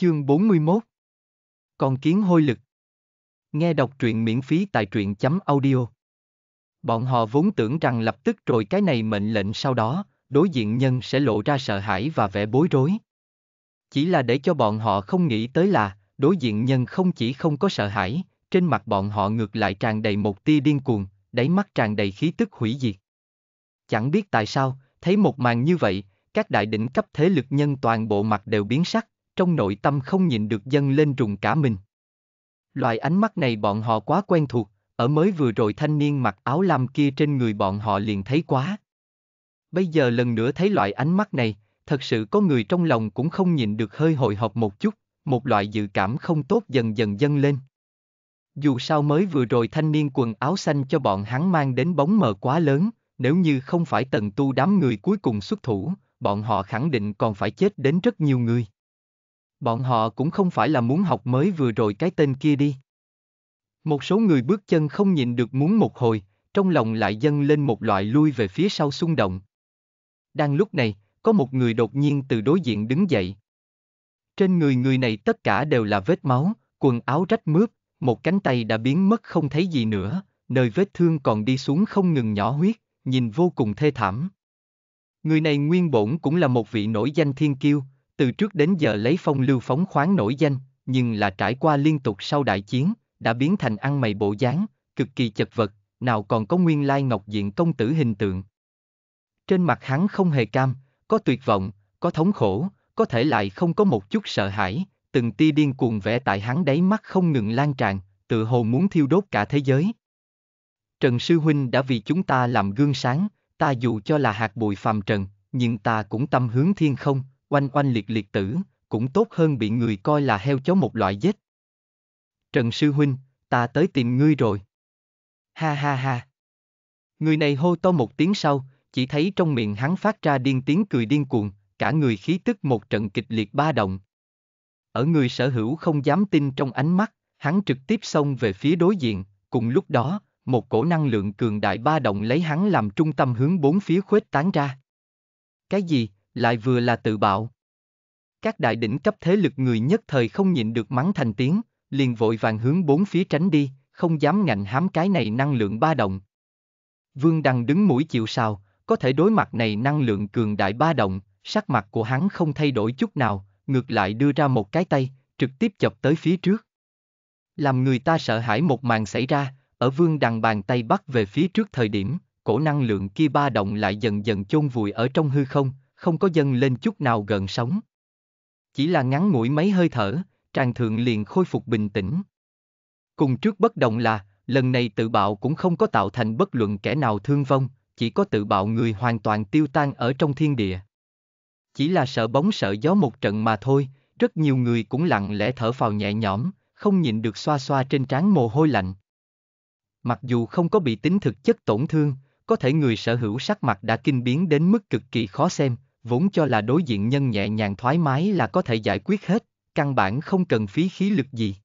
Chương 41 Con kiến hôi lực Nghe đọc truyện miễn phí tại truyện chấm audio Bọn họ vốn tưởng rằng lập tức rồi cái này mệnh lệnh sau đó, đối diện nhân sẽ lộ ra sợ hãi và vẻ bối rối. Chỉ là để cho bọn họ không nghĩ tới là, đối diện nhân không chỉ không có sợ hãi, trên mặt bọn họ ngược lại tràn đầy một tia điên cuồng, đáy mắt tràn đầy khí tức hủy diệt. Chẳng biết tại sao, thấy một màn như vậy, các đại đỉnh cấp thế lực nhân toàn bộ mặt đều biến sắc, trong nội tâm không nhìn được dâng lên rùng cả mình. Loại ánh mắt này bọn họ quá quen thuộc, ở mới vừa rồi thanh niên mặc áo lam kia trên người bọn họ liền thấy quá. Bây giờ lần nữa thấy loại ánh mắt này, thật sự có người trong lòng cũng không nhìn được hơi hồi hộp một chút, một loại dự cảm không tốt dần dần dâng lên. Dù sao mới vừa rồi thanh niên quần áo xanh cho bọn hắn mang đến bóng mờ quá lớn, nếu như không phải tần tu đám người cuối cùng xuất thủ, bọn họ khẳng định còn phải chết đến rất nhiều người. Bọn họ cũng không phải là muốn học mới vừa rồi cái tên kia đi. Một số người bước chân không nhịn được muốn một hồi, trong lòng lại dâng lên một loại lui về phía sau xung động. Đang lúc này, có một người đột nhiên từ đối diện đứng dậy. Trên người người này tất cả đều là vết máu, quần áo rách mướp, một cánh tay đã biến mất không thấy gì nữa, nơi vết thương còn đi xuống không ngừng nhỏ huyết, nhìn vô cùng thê thảm. Người này nguyên bổn cũng là một vị nổi danh thiên kiêu, từ trước đến giờ lấy phong lưu phóng khoáng nổi danh, nhưng là trải qua liên tục sau đại chiến, đã biến thành ăn mày bộ dáng, cực kỳ chật vật, nào còn có nguyên lai ngọc diện công tử hình tượng. Trên mặt hắn không hề cam, có tuyệt vọng, có thống khổ, có thể lại không có một chút sợ hãi, từng tia điên cuồng vẽ tại hắn đáy mắt không ngừng lan tràn, tự hồ muốn thiêu đốt cả thế giới. Trần Sư Huynh đã vì chúng ta làm gương sáng, ta dù cho là hạt bụi phàm trần, nhưng ta cũng tâm hướng thiên không, oanh oanh liệt liệt tử, cũng tốt hơn bị người coi là heo chó một loại dết. Trần Sư Huynh, ta tới tìm ngươi rồi. Ha ha ha. Người này hô to một tiếng sau, chỉ thấy trong miệng hắn phát ra điên tiếng cười điên cuồng, cả người khí tức một trận kịch liệt ba động. Ở người sở hữu không dám tin trong ánh mắt, hắn trực tiếp xông về phía đối diện, cùng lúc đó, một cổ năng lượng cường đại ba động lấy hắn làm trung tâm hướng bốn phía khuếch tán ra. Cái gì? lại vừa là tự bạo. Các đại đỉnh cấp thế lực người nhất thời không nhịn được mắng thành tiếng, liền vội vàng hướng bốn phía tránh đi, không dám ngạnh hám cái này năng lượng ba động. Vương Đăng đứng mũi chịu sào, có thể đối mặt này năng lượng cường đại ba động, sắc mặt của hắn không thay đổi chút nào, ngược lại đưa ra một cái tay, trực tiếp chọc tới phía trước. Làm người ta sợ hãi một màn xảy ra, ở vương đằng bàn tay bắt về phía trước thời điểm, cổ năng lượng kia ba động lại dần dần chôn vùi ở trong hư không, không có dâng lên chút nào gần sống. Chỉ là ngắn ngủi mấy hơi thở, Tràng Thượng liền khôi phục bình tĩnh. Cùng trước bất động là, lần này tự bạo cũng không có tạo thành bất luận kẻ nào thương vong, chỉ có tự bạo người hoàn toàn tiêu tan ở trong thiên địa. Chỉ là sợ bóng sợ gió một trận mà thôi, rất nhiều người cũng lặng lẽ thở phào nhẹ nhõm, không nhịn được xoa xoa trên trán mồ hôi lạnh. Mặc dù không có bị tính thực chất tổn thương, có thể người sở hữu sắc mặt đã kinh biến đến mức cực kỳ khó xem, vốn cho là đối diện nhân nhẹ nhàng thoải mái là có thể giải quyết hết, căn bản không cần phí khí lực gì.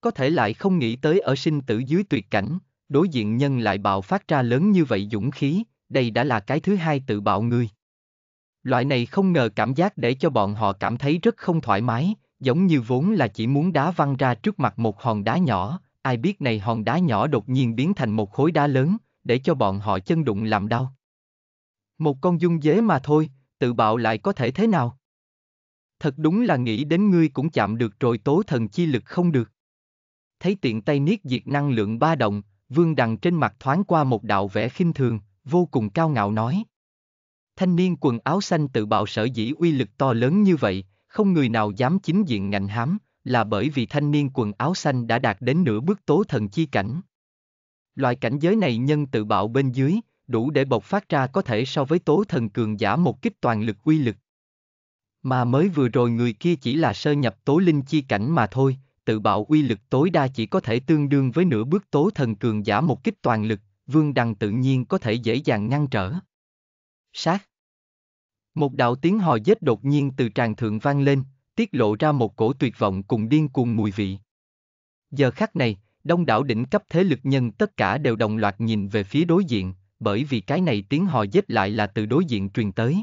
Có thể lại không nghĩ tới ở sinh tử dưới tuyệt cảnh, đối diện nhân lại bạo phát ra lớn như vậy dũng khí, đây đã là cái thứ hai tự bạo người. Loại này không ngờ cảm giác để cho bọn họ cảm thấy rất không thoải mái, giống như vốn là chỉ muốn đá văng ra trước mặt một hòn đá nhỏ, ai biết này hòn đá nhỏ đột nhiên biến thành một khối đá lớn, để cho bọn họ chân đụng làm đau. Một con dung dế mà thôi, tự bạo lại có thể thế nào? Thật đúng là nghĩ đến ngươi cũng chạm được rồi tố thần chi lực không được. Thấy tiện tay niết diệt năng lượng ba động, vương đằng trên mặt thoáng qua một đạo vẻ khinh thường, vô cùng cao ngạo nói. Thanh niên quần áo xanh tự bạo sở dĩ uy lực to lớn như vậy, không người nào dám chính diện ngạnh hám, là bởi vì thanh niên quần áo xanh đã đạt đến nửa bước tố thần chi cảnh. Loại cảnh giới này nhân tự bạo bên dưới, đủ để bộc phát ra có thể so với tố thần cường giả một kích toàn lực uy lực. Mà mới vừa rồi người kia chỉ là sơ nhập tố linh chi cảnh mà thôi, tự bạo uy lực tối đa chỉ có thể tương đương với nửa bước tố thần cường giả một kích toàn lực, vương đằng tự nhiên có thể dễ dàng ngăn trở. Sát Một đạo tiếng hò dết đột nhiên từ tràng thượng vang lên, tiết lộ ra một cổ tuyệt vọng cùng điên cuồng mùi vị. Giờ khắc này, đông đảo đỉnh cấp thế lực nhân tất cả đều đồng loạt nhìn về phía đối diện, bởi vì cái này tiếng hò dết lại là từ đối diện truyền tới.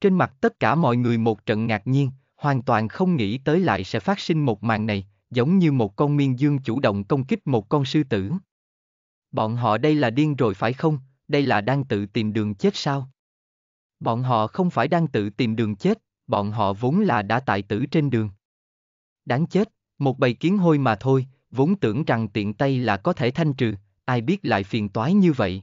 Trên mặt tất cả mọi người một trận ngạc nhiên, hoàn toàn không nghĩ tới lại sẽ phát sinh một màn này, giống như một con miên dương chủ động công kích một con sư tử. Bọn họ đây là điên rồi phải không, đây là đang tự tìm đường chết sao? Bọn họ không phải đang tự tìm đường chết, bọn họ vốn là đã tại tử trên đường. Đáng chết, một bầy kiến hôi mà thôi, vốn tưởng rằng tiện tay là có thể thanh trừ, ai biết lại phiền toái như vậy.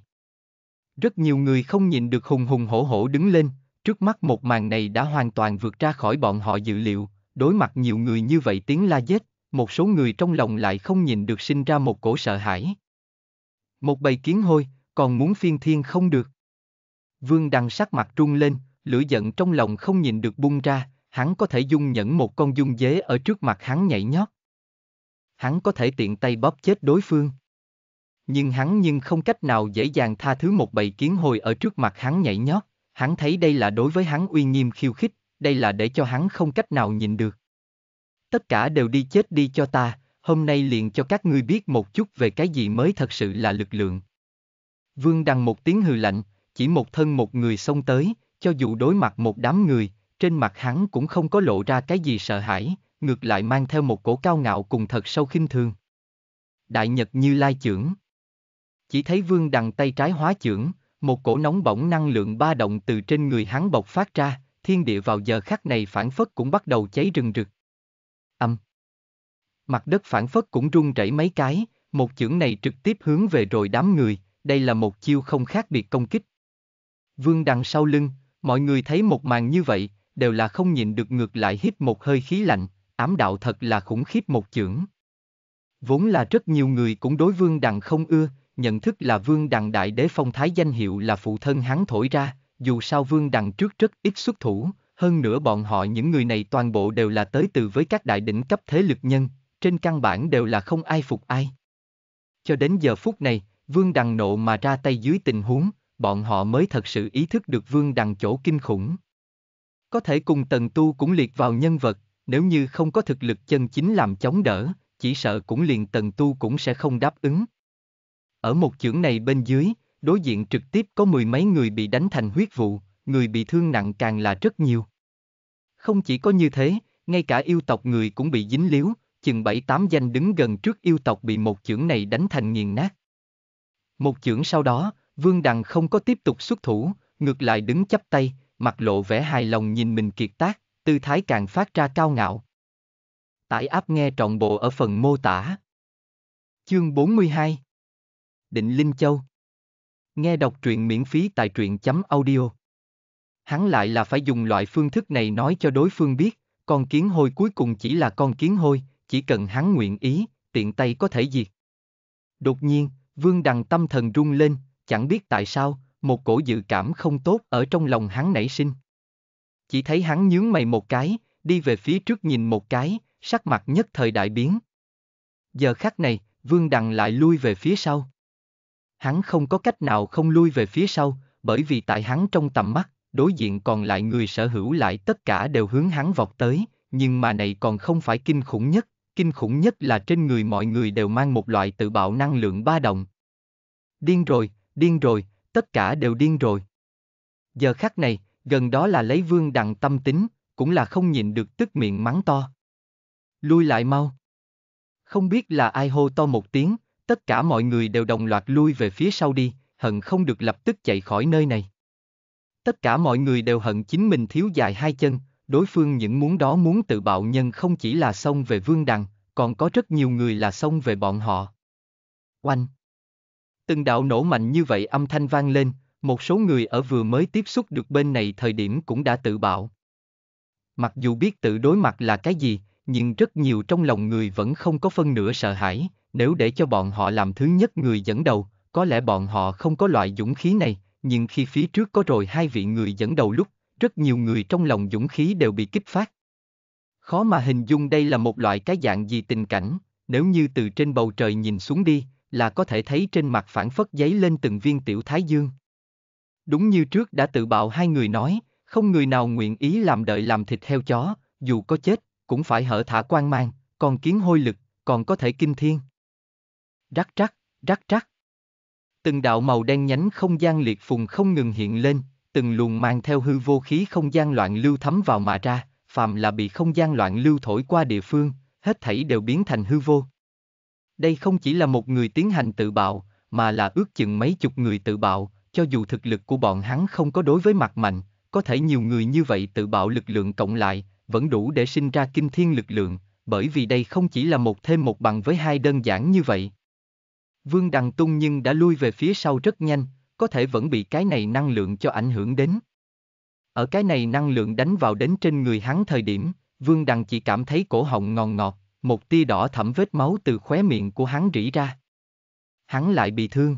Rất nhiều người không nhìn được hùng hùng hổ hổ đứng lên, trước mắt một màn này đã hoàn toàn vượt ra khỏi bọn họ dự liệu, đối mặt nhiều người như vậy tiếng la giết, một số người trong lòng lại không nhìn được sinh ra một cổ sợ hãi. Một bầy kiến hôi, còn muốn phiên thiên không được. Vương đăng sắc mặt trung lên, lửa giận trong lòng không nhìn được bung ra, hắn có thể dung nhẫn một con dung dế ở trước mặt hắn nhảy nhót. Hắn có thể tiện tay bóp chết đối phương nhưng hắn nhưng không cách nào dễ dàng tha thứ một bầy kiến hồi ở trước mặt hắn nhảy nhót, hắn thấy đây là đối với hắn uy nghiêm khiêu khích, đây là để cho hắn không cách nào nhìn được. Tất cả đều đi chết đi cho ta, hôm nay liền cho các ngươi biết một chút về cái gì mới thật sự là lực lượng. Vương đằng một tiếng hừ lạnh, chỉ một thân một người xông tới, cho dù đối mặt một đám người, trên mặt hắn cũng không có lộ ra cái gì sợ hãi, ngược lại mang theo một cổ cao ngạo cùng thật sâu khinh thường. Đại Nhật Như Lai Chưởng chỉ thấy Vương Đằng tay trái hóa chưởng, một cổ nóng bỏng năng lượng ba động từ trên người hắn bộc phát ra, thiên địa vào giờ khắc này phản phất cũng bắt đầu cháy rừng rực. Âm. Mặt đất phản phất cũng rung rẩy mấy cái, một chưởng này trực tiếp hướng về rồi đám người, đây là một chiêu không khác biệt công kích. Vương Đằng sau lưng, mọi người thấy một màn như vậy, đều là không nhìn được ngược lại hít một hơi khí lạnh, ám đạo thật là khủng khiếp một chưởng. Vốn là rất nhiều người cũng đối Vương Đằng không ưa, nhận thức là vương đằng đại đế phong thái danh hiệu là phụ thân hắn thổi ra, dù sao vương đằng trước rất ít xuất thủ, hơn nữa bọn họ những người này toàn bộ đều là tới từ với các đại đỉnh cấp thế lực nhân, trên căn bản đều là không ai phục ai. Cho đến giờ phút này, vương đằng nộ mà ra tay dưới tình huống, bọn họ mới thật sự ý thức được vương đằng chỗ kinh khủng. Có thể cùng tần tu cũng liệt vào nhân vật, nếu như không có thực lực chân chính làm chống đỡ, chỉ sợ cũng liền tần tu cũng sẽ không đáp ứng. Ở một chưởng này bên dưới, đối diện trực tiếp có mười mấy người bị đánh thành huyết vụ, người bị thương nặng càng là rất nhiều. Không chỉ có như thế, ngay cả yêu tộc người cũng bị dính líu, chừng bảy tám danh đứng gần trước yêu tộc bị một chưởng này đánh thành nghiền nát. Một chưởng sau đó, Vương Đằng không có tiếp tục xuất thủ, ngược lại đứng chắp tay, mặt lộ vẻ hài lòng nhìn mình kiệt tác, tư thái càng phát ra cao ngạo. Tải áp nghe trọn bộ ở phần mô tả. Chương 42 Định Linh Châu. Nghe đọc truyện miễn phí tại truyện.audio. chấm Hắn lại là phải dùng loại phương thức này nói cho đối phương biết, con kiến hôi cuối cùng chỉ là con kiến hôi, chỉ cần hắn nguyện ý, tiện tay có thể diệt. Đột nhiên, Vương Đằng tâm thần rung lên, chẳng biết tại sao, một cổ dự cảm không tốt ở trong lòng hắn nảy sinh. Chỉ thấy hắn nhướng mày một cái, đi về phía trước nhìn một cái, sắc mặt nhất thời đại biến. Giờ khắc này, Vương Đằng lại lui về phía sau hắn không có cách nào không lui về phía sau, bởi vì tại hắn trong tầm mắt, đối diện còn lại người sở hữu lại tất cả đều hướng hắn vọt tới, nhưng mà này còn không phải kinh khủng nhất, kinh khủng nhất là trên người mọi người đều mang một loại tự bạo năng lượng ba động. Điên rồi, điên rồi, tất cả đều điên rồi. Giờ khắc này, gần đó là lấy vương đằng tâm tính, cũng là không nhìn được tức miệng mắng to. Lui lại mau. Không biết là ai hô to một tiếng, Tất cả mọi người đều đồng loạt lui về phía sau đi, hận không được lập tức chạy khỏi nơi này. Tất cả mọi người đều hận chính mình thiếu dài hai chân, đối phương những muốn đó muốn tự bạo nhân không chỉ là xông về vương đằng, còn có rất nhiều người là xông về bọn họ. Oanh! Từng đạo nổ mạnh như vậy âm thanh vang lên, một số người ở vừa mới tiếp xúc được bên này thời điểm cũng đã tự bạo. Mặc dù biết tự đối mặt là cái gì, nhưng rất nhiều trong lòng người vẫn không có phân nửa sợ hãi, nếu để cho bọn họ làm thứ nhất người dẫn đầu, có lẽ bọn họ không có loại dũng khí này, nhưng khi phía trước có rồi hai vị người dẫn đầu lúc, rất nhiều người trong lòng dũng khí đều bị kích phát. Khó mà hình dung đây là một loại cái dạng gì tình cảnh, nếu như từ trên bầu trời nhìn xuống đi, là có thể thấy trên mặt phản phất giấy lên từng viên tiểu thái dương. Đúng như trước đã tự bạo hai người nói, không người nào nguyện ý làm đợi làm thịt heo chó, dù có chết, cũng phải hở thả quan mang, còn kiến hôi lực, còn có thể kinh thiên rắc rắc, rắc rắc. Từng đạo màu đen nhánh không gian liệt phùng không ngừng hiện lên, từng luồng mang theo hư vô khí không gian loạn lưu thấm vào mà ra, phàm là bị không gian loạn lưu thổi qua địa phương, hết thảy đều biến thành hư vô. Đây không chỉ là một người tiến hành tự bạo, mà là ước chừng mấy chục người tự bạo, cho dù thực lực của bọn hắn không có đối với mặt mạnh, có thể nhiều người như vậy tự bạo lực lượng cộng lại, vẫn đủ để sinh ra kinh thiên lực lượng, bởi vì đây không chỉ là một thêm một bằng với hai đơn giản như vậy. Vương Đằng Tung nhưng đã lui về phía sau rất nhanh, có thể vẫn bị cái này năng lượng cho ảnh hưởng đến. Ở cái này năng lượng đánh vào đến trên người hắn thời điểm, Vương Đằng chỉ cảm thấy cổ họng ngòn ngọt, một tia đỏ thẩm vết máu từ khóe miệng của hắn rỉ ra. Hắn lại bị thương.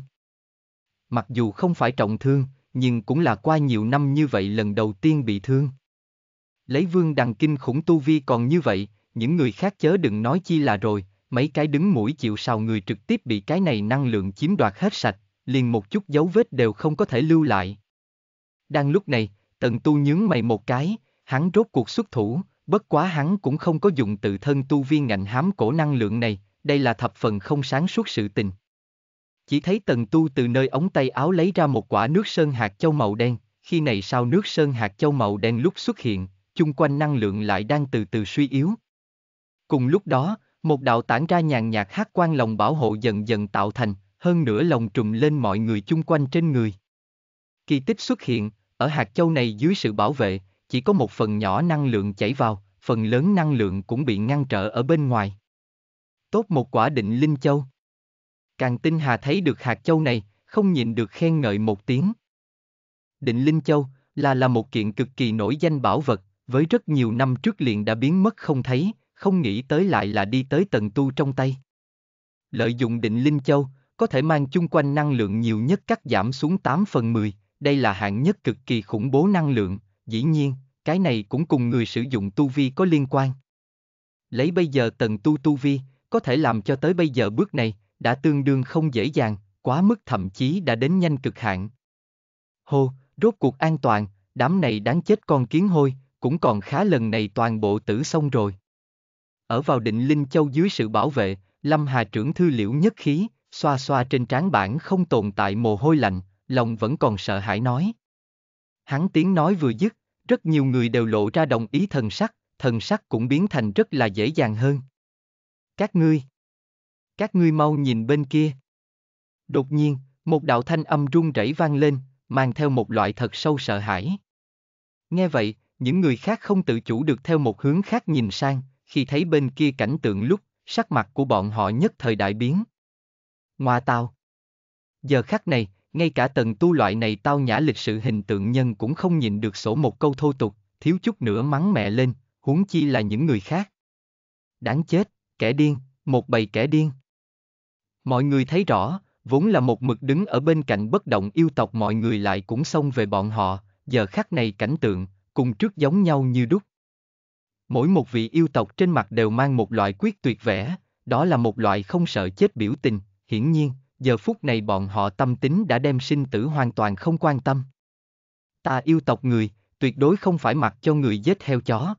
Mặc dù không phải trọng thương, nhưng cũng là qua nhiều năm như vậy lần đầu tiên bị thương. Lấy Vương Đằng kinh khủng tu vi còn như vậy, những người khác chớ đừng nói chi là rồi, mấy cái đứng mũi chịu sào người trực tiếp bị cái này năng lượng chiếm đoạt hết sạch, liền một chút dấu vết đều không có thể lưu lại. Đang lúc này, tần tu nhướng mày một cái, hắn rốt cuộc xuất thủ, bất quá hắn cũng không có dùng tự thân tu viên ngạnh hám cổ năng lượng này, đây là thập phần không sáng suốt sự tình. Chỉ thấy tần tu từ nơi ống tay áo lấy ra một quả nước sơn hạt châu màu đen, khi này sau nước sơn hạt châu màu đen lúc xuất hiện, chung quanh năng lượng lại đang từ từ suy yếu. Cùng lúc đó, một đạo tản ra nhàn nhạt hát quan lòng bảo hộ dần dần tạo thành, hơn nữa lồng trùm lên mọi người chung quanh trên người. Kỳ tích xuất hiện, ở hạt châu này dưới sự bảo vệ, chỉ có một phần nhỏ năng lượng chảy vào, phần lớn năng lượng cũng bị ngăn trở ở bên ngoài. Tốt một quả định linh châu. Càng tinh hà thấy được hạt châu này, không nhìn được khen ngợi một tiếng. Định linh châu là là một kiện cực kỳ nổi danh bảo vật, với rất nhiều năm trước liền đã biến mất không thấy, không nghĩ tới lại là đi tới tần tu trong tay. Lợi dụng định linh châu, có thể mang chung quanh năng lượng nhiều nhất cắt giảm xuống 8 phần 10, đây là hạng nhất cực kỳ khủng bố năng lượng, dĩ nhiên, cái này cũng cùng người sử dụng tu vi có liên quan. Lấy bây giờ tần tu tu vi, có thể làm cho tới bây giờ bước này, đã tương đương không dễ dàng, quá mức thậm chí đã đến nhanh cực hạn. Hô, rốt cuộc an toàn, đám này đáng chết con kiến hôi, cũng còn khá lần này toàn bộ tử xong rồi. Ở vào định Linh Châu dưới sự bảo vệ, Lâm Hà trưởng thư liễu nhất khí, xoa xoa trên trán bản không tồn tại mồ hôi lạnh, lòng vẫn còn sợ hãi nói. Hắn tiếng nói vừa dứt, rất nhiều người đều lộ ra đồng ý thần sắc, thần sắc cũng biến thành rất là dễ dàng hơn. Các ngươi, các ngươi mau nhìn bên kia. Đột nhiên, một đạo thanh âm rung rẩy vang lên, mang theo một loại thật sâu sợ hãi. Nghe vậy, những người khác không tự chủ được theo một hướng khác nhìn sang, khi thấy bên kia cảnh tượng lúc, sắc mặt của bọn họ nhất thời đại biến. Ngoa tao! Giờ khắc này, ngay cả tần tu loại này tao nhã lịch sự hình tượng nhân cũng không nhìn được sổ một câu thô tục, thiếu chút nữa mắng mẹ lên, huống chi là những người khác. Đáng chết, kẻ điên, một bầy kẻ điên. Mọi người thấy rõ, vốn là một mực đứng ở bên cạnh bất động yêu tộc mọi người lại cũng xông về bọn họ, giờ khắc này cảnh tượng, cùng trước giống nhau như đúc. Mỗi một vị yêu tộc trên mặt đều mang một loại quyết tuyệt vẻ, đó là một loại không sợ chết biểu tình, hiển nhiên, giờ phút này bọn họ tâm tính đã đem sinh tử hoàn toàn không quan tâm. Ta yêu tộc người, tuyệt đối không phải mặc cho người giết heo chó.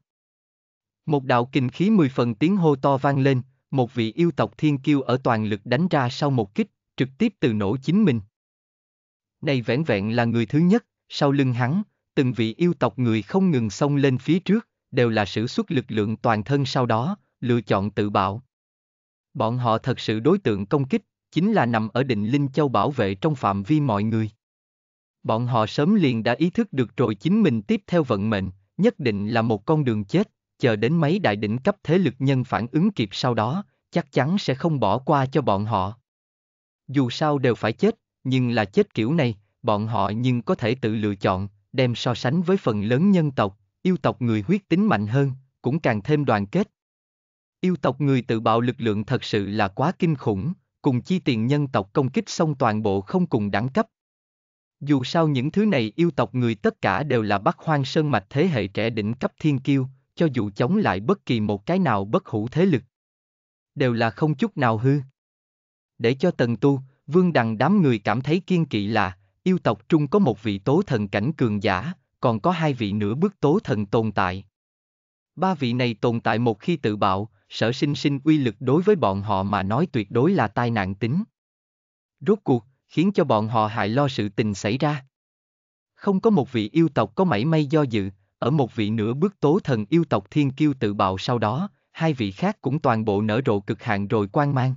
Một đạo kinh khí mười phần tiếng hô to vang lên, một vị yêu tộc thiên kiêu ở toàn lực đánh ra sau một kích, trực tiếp từ nổ chính mình. Này vẻn vẹn là người thứ nhất, sau lưng hắn, từng vị yêu tộc người không ngừng xông lên phía trước, đều là sử xuất lực lượng toàn thân sau đó, lựa chọn tự bảo. Bọn họ thật sự đối tượng công kích, chính là nằm ở định Linh Châu bảo vệ trong phạm vi mọi người. Bọn họ sớm liền đã ý thức được rồi chính mình tiếp theo vận mệnh, nhất định là một con đường chết, chờ đến mấy đại đỉnh cấp thế lực nhân phản ứng kịp sau đó, chắc chắn sẽ không bỏ qua cho bọn họ. Dù sao đều phải chết, nhưng là chết kiểu này, bọn họ nhưng có thể tự lựa chọn, đem so sánh với phần lớn nhân tộc, Yêu tộc người huyết tính mạnh hơn, cũng càng thêm đoàn kết. Yêu tộc người tự bạo lực lượng thật sự là quá kinh khủng, cùng chi tiền nhân tộc công kích xong toàn bộ không cùng đẳng cấp. Dù sao những thứ này yêu tộc người tất cả đều là bắc hoang sơn mạch thế hệ trẻ đỉnh cấp thiên kiêu, cho dù chống lại bất kỳ một cái nào bất hủ thế lực. Đều là không chút nào hư. Để cho tần tu, vương đằng đám người cảm thấy kiên kỵ là, yêu tộc trung có một vị tố thần cảnh cường giả, còn có hai vị nửa bước tố thần tồn tại. Ba vị này tồn tại một khi tự bạo, sở sinh sinh uy lực đối với bọn họ mà nói tuyệt đối là tai nạn tính. Rốt cuộc, khiến cho bọn họ hại lo sự tình xảy ra. Không có một vị yêu tộc có mảy may do dự, ở một vị nửa bước tố thần yêu tộc thiên kiêu tự bạo sau đó, hai vị khác cũng toàn bộ nở rộ cực hạn rồi quan mang.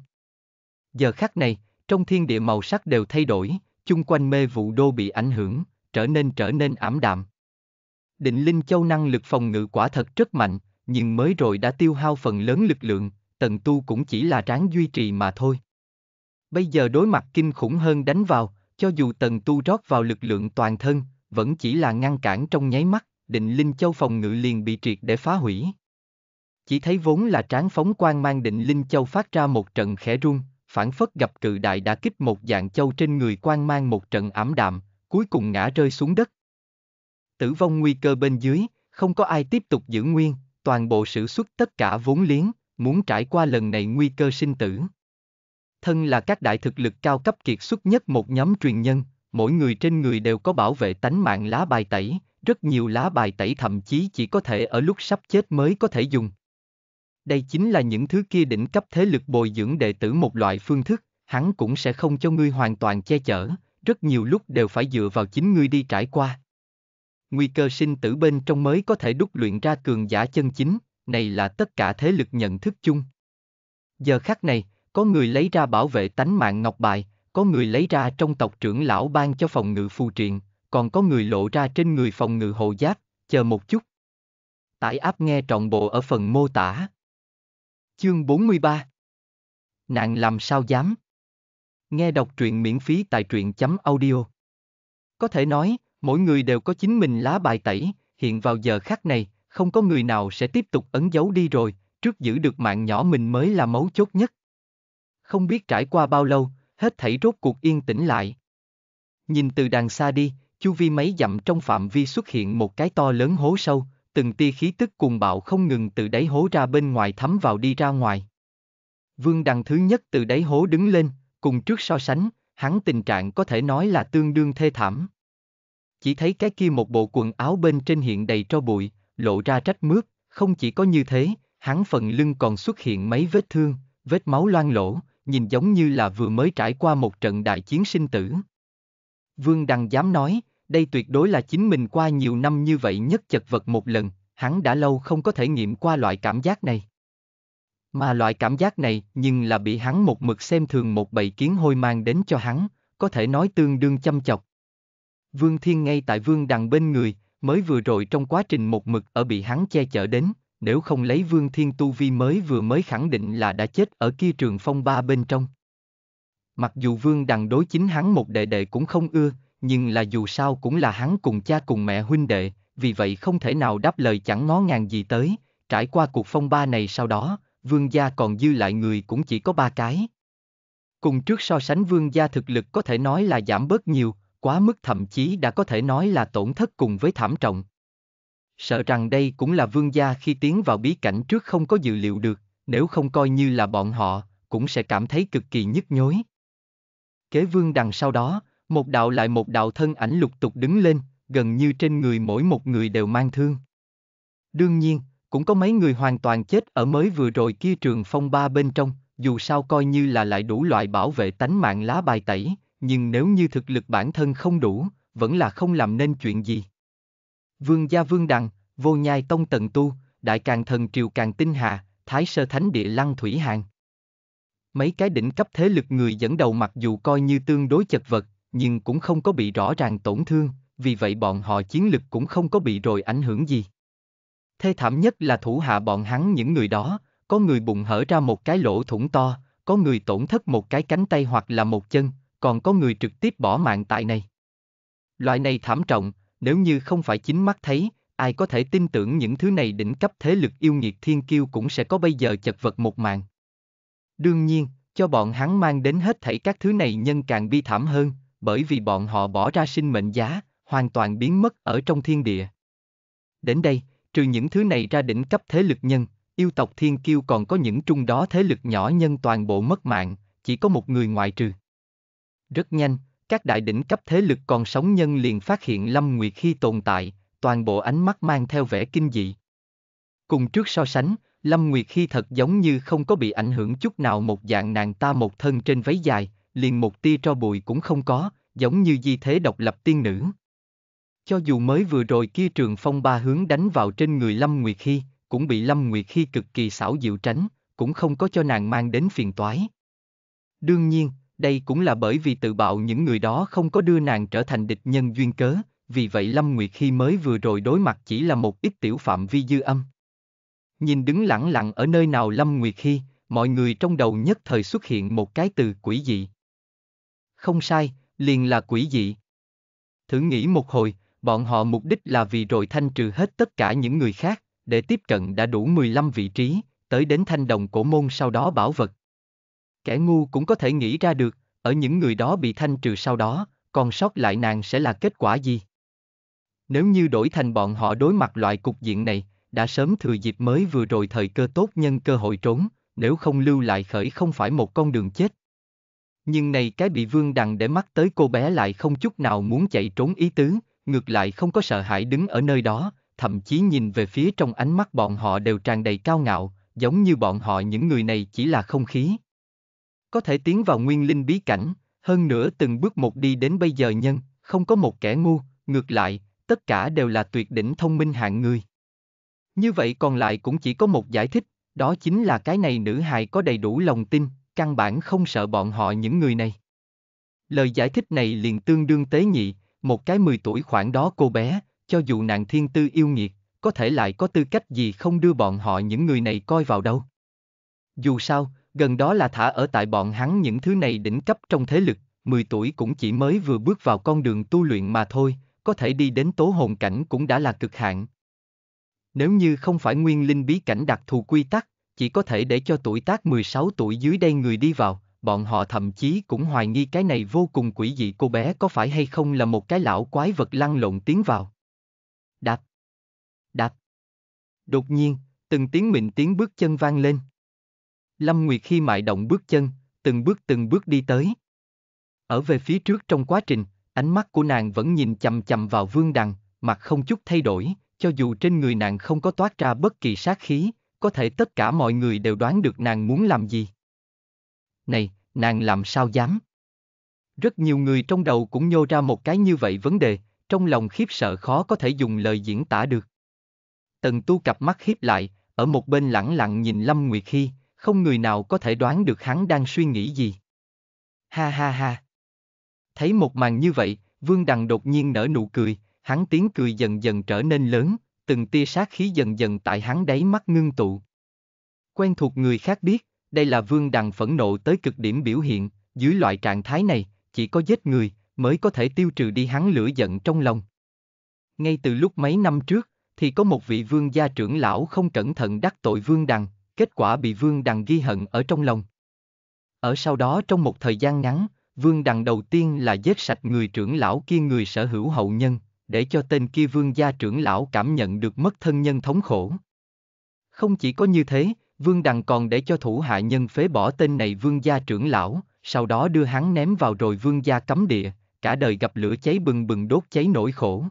Giờ khắc này, trong thiên địa màu sắc đều thay đổi, chung quanh mê vụ đô bị ảnh hưởng, trở nên trở nên ảm đạm định Linh Châu năng lực phòng ngự quả thật rất mạnh, nhưng mới rồi đã tiêu hao phần lớn lực lượng, tần tu cũng chỉ là ráng duy trì mà thôi. Bây giờ đối mặt kinh khủng hơn đánh vào, cho dù tần tu rót vào lực lượng toàn thân, vẫn chỉ là ngăn cản trong nháy mắt, định Linh Châu phòng ngự liền bị triệt để phá hủy. Chỉ thấy vốn là tráng phóng quang mang định Linh Châu phát ra một trận khẽ rung, phản phất gặp cự đại đã kích một dạng châu trên người quang mang một trận ảm đạm, cuối cùng ngã rơi xuống đất, tử vong nguy cơ bên dưới, không có ai tiếp tục giữ nguyên, toàn bộ sử xuất tất cả vốn liếng, muốn trải qua lần này nguy cơ sinh tử. Thân là các đại thực lực cao cấp kiệt xuất nhất một nhóm truyền nhân, mỗi người trên người đều có bảo vệ tánh mạng lá bài tẩy, rất nhiều lá bài tẩy thậm chí chỉ có thể ở lúc sắp chết mới có thể dùng. Đây chính là những thứ kia đỉnh cấp thế lực bồi dưỡng đệ tử một loại phương thức, hắn cũng sẽ không cho ngươi hoàn toàn che chở, rất nhiều lúc đều phải dựa vào chính ngươi đi trải qua nguy cơ sinh tử bên trong mới có thể đúc luyện ra cường giả chân chính, này là tất cả thế lực nhận thức chung. Giờ khắc này, có người lấy ra bảo vệ tánh mạng ngọc bài, có người lấy ra trong tộc trưởng lão ban cho phòng ngự phù triện, còn có người lộ ra trên người phòng ngự hộ giáp, chờ một chút. Tải áp nghe trọn bộ ở phần mô tả. Chương 43 Nạn làm sao dám Nghe đọc truyện miễn phí tại truyện chấm audio Có thể nói, Mỗi người đều có chính mình lá bài tẩy, hiện vào giờ khắc này, không có người nào sẽ tiếp tục ấn dấu đi rồi, trước giữ được mạng nhỏ mình mới là mấu chốt nhất. Không biết trải qua bao lâu, hết thảy rốt cuộc yên tĩnh lại. Nhìn từ đằng xa đi, chu vi mấy dặm trong phạm vi xuất hiện một cái to lớn hố sâu, từng tia khí tức cuồng bạo không ngừng từ đáy hố ra bên ngoài thấm vào đi ra ngoài. Vương đằng thứ nhất từ đáy hố đứng lên, cùng trước so sánh, hắn tình trạng có thể nói là tương đương thê thảm chỉ thấy cái kia một bộ quần áo bên trên hiện đầy tro bụi, lộ ra rách mướp, không chỉ có như thế, hắn phần lưng còn xuất hiện mấy vết thương, vết máu loang lổ, nhìn giống như là vừa mới trải qua một trận đại chiến sinh tử. Vương Đăng dám nói, đây tuyệt đối là chính mình qua nhiều năm như vậy nhất chật vật một lần, hắn đã lâu không có thể nghiệm qua loại cảm giác này. Mà loại cảm giác này nhưng là bị hắn một mực xem thường một bầy kiến hôi mang đến cho hắn, có thể nói tương đương chăm chọc, Vương Thiên ngay tại Vương Đằng bên người, mới vừa rồi trong quá trình một mực ở bị hắn che chở đến, nếu không lấy Vương Thiên tu vi mới vừa mới khẳng định là đã chết ở kia trường phong ba bên trong. Mặc dù Vương Đằng đối chính hắn một đệ đệ cũng không ưa, nhưng là dù sao cũng là hắn cùng cha cùng mẹ huynh đệ, vì vậy không thể nào đáp lời chẳng ngó ngàng gì tới, trải qua cuộc phong ba này sau đó, Vương gia còn dư lại người cũng chỉ có ba cái. Cùng trước so sánh Vương gia thực lực có thể nói là giảm bớt nhiều, quá mức thậm chí đã có thể nói là tổn thất cùng với thảm trọng. Sợ rằng đây cũng là vương gia khi tiến vào bí cảnh trước không có dự liệu được, nếu không coi như là bọn họ, cũng sẽ cảm thấy cực kỳ nhức nhối. Kế vương đằng sau đó, một đạo lại một đạo thân ảnh lục tục đứng lên, gần như trên người mỗi một người đều mang thương. Đương nhiên, cũng có mấy người hoàn toàn chết ở mới vừa rồi kia trường phong ba bên trong, dù sao coi như là lại đủ loại bảo vệ tánh mạng lá bài tẩy, nhưng nếu như thực lực bản thân không đủ, vẫn là không làm nên chuyện gì. Vương gia vương đằng, vô nhai tông tần tu, đại càng thần triều càng tinh hà, thái sơ thánh địa lăng thủy hàng. Mấy cái đỉnh cấp thế lực người dẫn đầu mặc dù coi như tương đối chật vật, nhưng cũng không có bị rõ ràng tổn thương, vì vậy bọn họ chiến lực cũng không có bị rồi ảnh hưởng gì. Thê thảm nhất là thủ hạ bọn hắn những người đó, có người bụng hở ra một cái lỗ thủng to, có người tổn thất một cái cánh tay hoặc là một chân, còn có người trực tiếp bỏ mạng tại này. Loại này thảm trọng, nếu như không phải chính mắt thấy, ai có thể tin tưởng những thứ này đỉnh cấp thế lực yêu nghiệt thiên kiêu cũng sẽ có bây giờ chật vật một mạng. Đương nhiên, cho bọn hắn mang đến hết thảy các thứ này nhân càng bi thảm hơn, bởi vì bọn họ bỏ ra sinh mệnh giá, hoàn toàn biến mất ở trong thiên địa. Đến đây, trừ những thứ này ra đỉnh cấp thế lực nhân, yêu tộc thiên kiêu còn có những trung đó thế lực nhỏ nhân toàn bộ mất mạng, chỉ có một người ngoại trừ. Rất nhanh, các đại đỉnh cấp thế lực còn sống nhân liền phát hiện Lâm Nguyệt khi tồn tại, toàn bộ ánh mắt mang theo vẻ kinh dị. Cùng trước so sánh, Lâm Nguyệt khi thật giống như không có bị ảnh hưởng chút nào một dạng nàng ta một thân trên váy dài, liền một tia cho bụi cũng không có, giống như di thế độc lập tiên nữ. Cho dù mới vừa rồi kia trường phong ba hướng đánh vào trên người Lâm Nguyệt Khi, cũng bị Lâm Nguyệt Khi cực kỳ xảo dịu tránh, cũng không có cho nàng mang đến phiền toái. Đương nhiên, đây cũng là bởi vì tự bạo những người đó không có đưa nàng trở thành địch nhân duyên cớ, vì vậy Lâm Nguyệt khi mới vừa rồi đối mặt chỉ là một ít tiểu phạm vi dư âm. Nhìn đứng lẳng lặng ở nơi nào Lâm Nguyệt khi, mọi người trong đầu nhất thời xuất hiện một cái từ quỷ dị. Không sai, liền là quỷ dị. Thử nghĩ một hồi, bọn họ mục đích là vì rồi thanh trừ hết tất cả những người khác, để tiếp cận đã đủ 15 vị trí, tới đến thanh đồng cổ môn sau đó bảo vật, Kẻ ngu cũng có thể nghĩ ra được, ở những người đó bị thanh trừ sau đó, còn sót lại nàng sẽ là kết quả gì? Nếu như đổi thành bọn họ đối mặt loại cục diện này, đã sớm thừa dịp mới vừa rồi thời cơ tốt nhân cơ hội trốn, nếu không lưu lại khởi không phải một con đường chết. Nhưng này cái bị vương đằng để mắt tới cô bé lại không chút nào muốn chạy trốn ý tứ, ngược lại không có sợ hãi đứng ở nơi đó, thậm chí nhìn về phía trong ánh mắt bọn họ đều tràn đầy cao ngạo, giống như bọn họ những người này chỉ là không khí, có thể tiến vào nguyên linh bí cảnh, hơn nữa từng bước một đi đến bây giờ nhân, không có một kẻ ngu, ngược lại, tất cả đều là tuyệt đỉnh thông minh hạng người. Như vậy còn lại cũng chỉ có một giải thích, đó chính là cái này nữ hài có đầy đủ lòng tin, căn bản không sợ bọn họ những người này. Lời giải thích này liền tương đương tế nhị, một cái 10 tuổi khoảng đó cô bé, cho dù nàng thiên tư yêu nghiệt, có thể lại có tư cách gì không đưa bọn họ những người này coi vào đâu. Dù sao, gần đó là thả ở tại bọn hắn những thứ này đỉnh cấp trong thế lực, 10 tuổi cũng chỉ mới vừa bước vào con đường tu luyện mà thôi, có thể đi đến tố hồn cảnh cũng đã là cực hạn. Nếu như không phải nguyên linh bí cảnh đặc thù quy tắc, chỉ có thể để cho tuổi tác 16 tuổi dưới đây người đi vào, bọn họ thậm chí cũng hoài nghi cái này vô cùng quỷ dị cô bé có phải hay không là một cái lão quái vật lăn lộn tiến vào. Đạp. Đạp. Đột nhiên, từng tiếng mịn tiếng bước chân vang lên. Lâm Nguyệt khi mại động bước chân, từng bước từng bước đi tới. Ở về phía trước trong quá trình, ánh mắt của nàng vẫn nhìn chầm chầm vào vương đằng, mặt không chút thay đổi, cho dù trên người nàng không có toát ra bất kỳ sát khí, có thể tất cả mọi người đều đoán được nàng muốn làm gì. Này, nàng làm sao dám? Rất nhiều người trong đầu cũng nhô ra một cái như vậy vấn đề, trong lòng khiếp sợ khó có thể dùng lời diễn tả được. Tần tu cặp mắt khiếp lại, ở một bên lẳng lặng nhìn Lâm Nguyệt Khi, không người nào có thể đoán được hắn đang suy nghĩ gì. Ha ha ha. Thấy một màn như vậy, Vương Đằng đột nhiên nở nụ cười, hắn tiếng cười dần dần trở nên lớn, từng tia sát khí dần dần tại hắn đáy mắt ngưng tụ. Quen thuộc người khác biết, đây là Vương Đằng phẫn nộ tới cực điểm biểu hiện, dưới loại trạng thái này, chỉ có giết người, mới có thể tiêu trừ đi hắn lửa giận trong lòng. Ngay từ lúc mấy năm trước, thì có một vị vương gia trưởng lão không cẩn thận đắc tội vương đằng, kết quả bị Vương Đằng ghi hận ở trong lòng. Ở sau đó trong một thời gian ngắn, Vương Đằng đầu tiên là giết sạch người trưởng lão kia người sở hữu hậu nhân, để cho tên kia Vương gia trưởng lão cảm nhận được mất thân nhân thống khổ. Không chỉ có như thế, Vương Đằng còn để cho thủ hạ nhân phế bỏ tên này Vương gia trưởng lão, sau đó đưa hắn ném vào rồi Vương gia cấm địa, cả đời gặp lửa cháy bừng bừng đốt cháy nỗi khổ.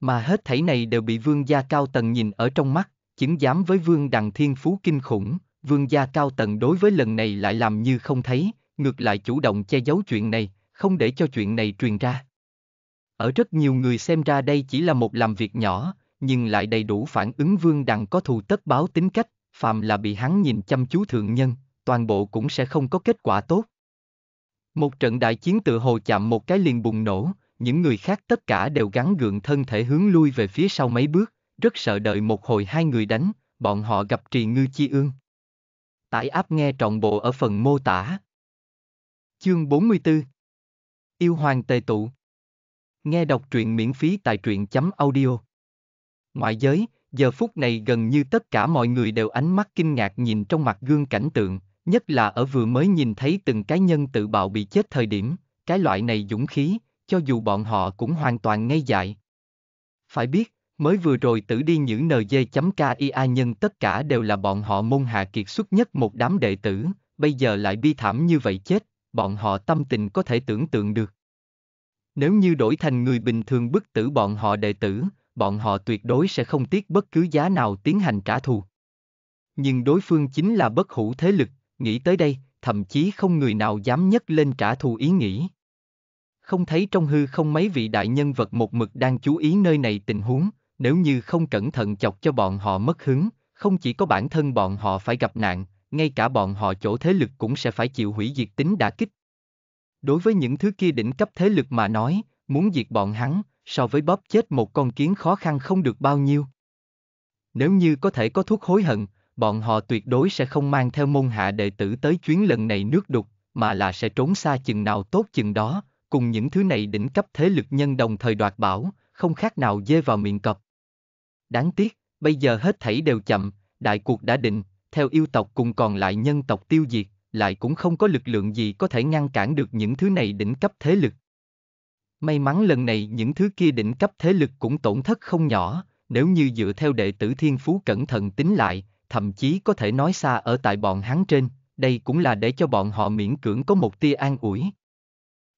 Mà hết thảy này đều bị Vương gia cao tầng nhìn ở trong mắt chứng giám với vương đằng thiên phú kinh khủng, vương gia cao tầng đối với lần này lại làm như không thấy, ngược lại chủ động che giấu chuyện này, không để cho chuyện này truyền ra. Ở rất nhiều người xem ra đây chỉ là một làm việc nhỏ, nhưng lại đầy đủ phản ứng vương đằng có thù tất báo tính cách, phàm là bị hắn nhìn chăm chú thượng nhân, toàn bộ cũng sẽ không có kết quả tốt. Một trận đại chiến tự hồ chạm một cái liền bùng nổ, những người khác tất cả đều gắn gượng thân thể hướng lui về phía sau mấy bước, rất sợ đợi một hồi hai người đánh, bọn họ gặp trì ngư chi ương. Tải áp nghe trọn bộ ở phần mô tả. Chương 44 Yêu Hoàng Tề Tụ Nghe đọc truyện miễn phí tại truyện chấm audio. Ngoại giới, giờ phút này gần như tất cả mọi người đều ánh mắt kinh ngạc nhìn trong mặt gương cảnh tượng, nhất là ở vừa mới nhìn thấy từng cái nhân tự bạo bị chết thời điểm, cái loại này dũng khí, cho dù bọn họ cũng hoàn toàn ngây dại. Phải biết, Mới vừa rồi tử đi những NG.KIA nhân tất cả đều là bọn họ môn hạ kiệt xuất nhất một đám đệ tử, bây giờ lại bi thảm như vậy chết, bọn họ tâm tình có thể tưởng tượng được. Nếu như đổi thành người bình thường bức tử bọn họ đệ tử, bọn họ tuyệt đối sẽ không tiếc bất cứ giá nào tiến hành trả thù. Nhưng đối phương chính là bất hủ thế lực, nghĩ tới đây, thậm chí không người nào dám nhấc lên trả thù ý nghĩ. Không thấy trong hư không mấy vị đại nhân vật một mực đang chú ý nơi này tình huống, nếu như không cẩn thận chọc cho bọn họ mất hứng, không chỉ có bản thân bọn họ phải gặp nạn, ngay cả bọn họ chỗ thế lực cũng sẽ phải chịu hủy diệt tính đả kích. Đối với những thứ kia đỉnh cấp thế lực mà nói, muốn diệt bọn hắn, so với bóp chết một con kiến khó khăn không được bao nhiêu. Nếu như có thể có thuốc hối hận, bọn họ tuyệt đối sẽ không mang theo môn hạ đệ tử tới chuyến lần này nước đục, mà là sẽ trốn xa chừng nào tốt chừng đó, cùng những thứ này đỉnh cấp thế lực nhân đồng thời đoạt bảo, không khác nào dê vào miệng cọp. Đáng tiếc, bây giờ hết thảy đều chậm, đại cuộc đã định, theo yêu tộc cùng còn lại nhân tộc tiêu diệt, lại cũng không có lực lượng gì có thể ngăn cản được những thứ này đỉnh cấp thế lực. May mắn lần này những thứ kia đỉnh cấp thế lực cũng tổn thất không nhỏ, nếu như dựa theo đệ tử thiên phú cẩn thận tính lại, thậm chí có thể nói xa ở tại bọn hắn trên, đây cũng là để cho bọn họ miễn cưỡng có một tia an ủi.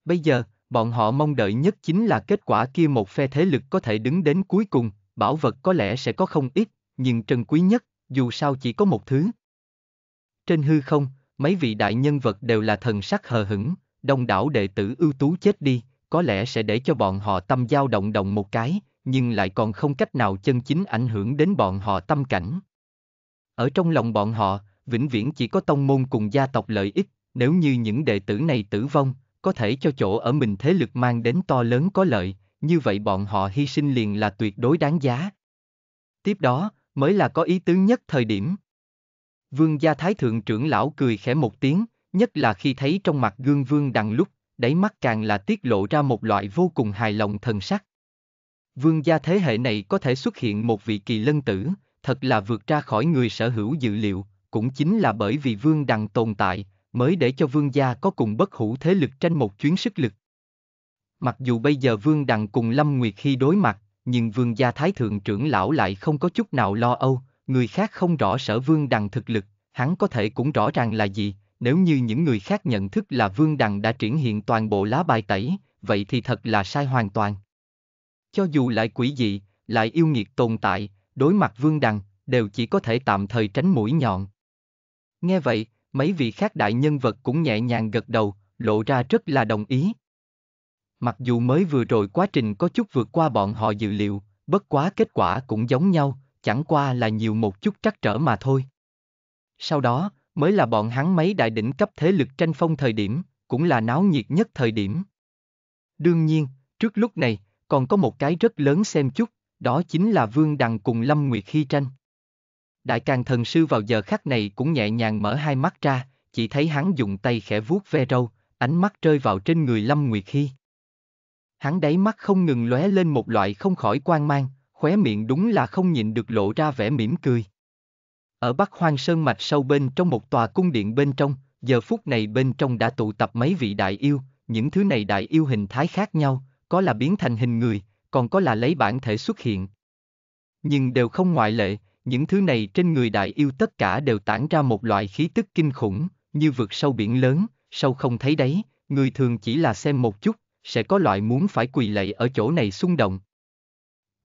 Bây giờ, bọn họ mong đợi nhất chính là kết quả kia một phe thế lực có thể đứng đến cuối cùng, bảo vật có lẽ sẽ có không ít, nhưng trân quý nhất, dù sao chỉ có một thứ. Trên hư không, mấy vị đại nhân vật đều là thần sắc hờ hững, đông đảo đệ tử ưu tú chết đi, có lẽ sẽ để cho bọn họ tâm dao động động một cái, nhưng lại còn không cách nào chân chính ảnh hưởng đến bọn họ tâm cảnh. Ở trong lòng bọn họ, vĩnh viễn chỉ có tông môn cùng gia tộc lợi ích, nếu như những đệ tử này tử vong, có thể cho chỗ ở mình thế lực mang đến to lớn có lợi, như vậy bọn họ hy sinh liền là tuyệt đối đáng giá. Tiếp đó, mới là có ý tứ nhất thời điểm. Vương gia thái thượng trưởng lão cười khẽ một tiếng, nhất là khi thấy trong mặt gương vương đằng lúc, đáy mắt càng là tiết lộ ra một loại vô cùng hài lòng thần sắc. Vương gia thế hệ này có thể xuất hiện một vị kỳ lân tử, thật là vượt ra khỏi người sở hữu dự liệu, cũng chính là bởi vì vương đằng tồn tại, mới để cho vương gia có cùng bất hủ thế lực tranh một chuyến sức lực. Mặc dù bây giờ Vương Đằng cùng Lâm Nguyệt khi đối mặt, nhưng Vương gia Thái Thượng trưởng lão lại không có chút nào lo âu, người khác không rõ sở Vương Đằng thực lực, hắn có thể cũng rõ ràng là gì, nếu như những người khác nhận thức là Vương Đằng đã triển hiện toàn bộ lá bài tẩy, vậy thì thật là sai hoàn toàn. Cho dù lại quỷ dị, lại yêu nghiệt tồn tại, đối mặt Vương Đằng, đều chỉ có thể tạm thời tránh mũi nhọn. Nghe vậy, mấy vị khác đại nhân vật cũng nhẹ nhàng gật đầu, lộ ra rất là đồng ý. Mặc dù mới vừa rồi quá trình có chút vượt qua bọn họ dự liệu, bất quá kết quả cũng giống nhau, chẳng qua là nhiều một chút trắc trở mà thôi. Sau đó, mới là bọn hắn mấy đại đỉnh cấp thế lực tranh phong thời điểm, cũng là náo nhiệt nhất thời điểm. Đương nhiên, trước lúc này, còn có một cái rất lớn xem chút, đó chính là Vương Đằng cùng Lâm Nguyệt khi tranh. Đại Càng Thần Sư vào giờ khắc này cũng nhẹ nhàng mở hai mắt ra, chỉ thấy hắn dùng tay khẽ vuốt ve râu, ánh mắt rơi vào trên người Lâm Nguyệt Hy hắn đáy mắt không ngừng lóe lên một loại không khỏi quan mang, khóe miệng đúng là không nhìn được lộ ra vẻ mỉm cười. Ở Bắc Hoang Sơn Mạch sâu bên trong một tòa cung điện bên trong, giờ phút này bên trong đã tụ tập mấy vị đại yêu, những thứ này đại yêu hình thái khác nhau, có là biến thành hình người, còn có là lấy bản thể xuất hiện. Nhưng đều không ngoại lệ, những thứ này trên người đại yêu tất cả đều tản ra một loại khí tức kinh khủng, như vượt sâu biển lớn, sâu không thấy đấy, người thường chỉ là xem một chút, sẽ có loại muốn phải quỳ lạy ở chỗ này xung động.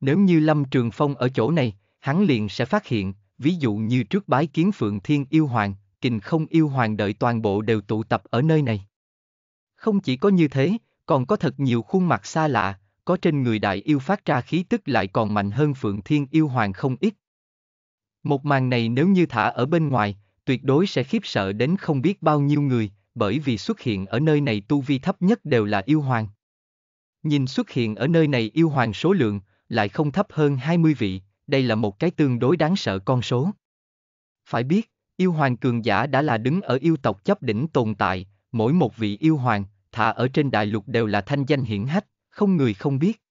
Nếu như Lâm Trường Phong ở chỗ này, hắn liền sẽ phát hiện, ví dụ như trước bái kiến Phượng Thiên Yêu Hoàng, kình không yêu hoàng đợi toàn bộ đều tụ tập ở nơi này. Không chỉ có như thế, còn có thật nhiều khuôn mặt xa lạ, có trên người đại yêu phát ra khí tức lại còn mạnh hơn Phượng Thiên yêu hoàng không ít. Một màn này nếu như thả ở bên ngoài, tuyệt đối sẽ khiếp sợ đến không biết bao nhiêu người, bởi vì xuất hiện ở nơi này tu vi thấp nhất đều là yêu hoàng. Nhìn xuất hiện ở nơi này yêu hoàng số lượng, lại không thấp hơn 20 vị, đây là một cái tương đối đáng sợ con số. Phải biết, yêu hoàng cường giả đã là đứng ở yêu tộc chấp đỉnh tồn tại, mỗi một vị yêu hoàng, thả ở trên đại lục đều là thanh danh hiển hách, không người không biết.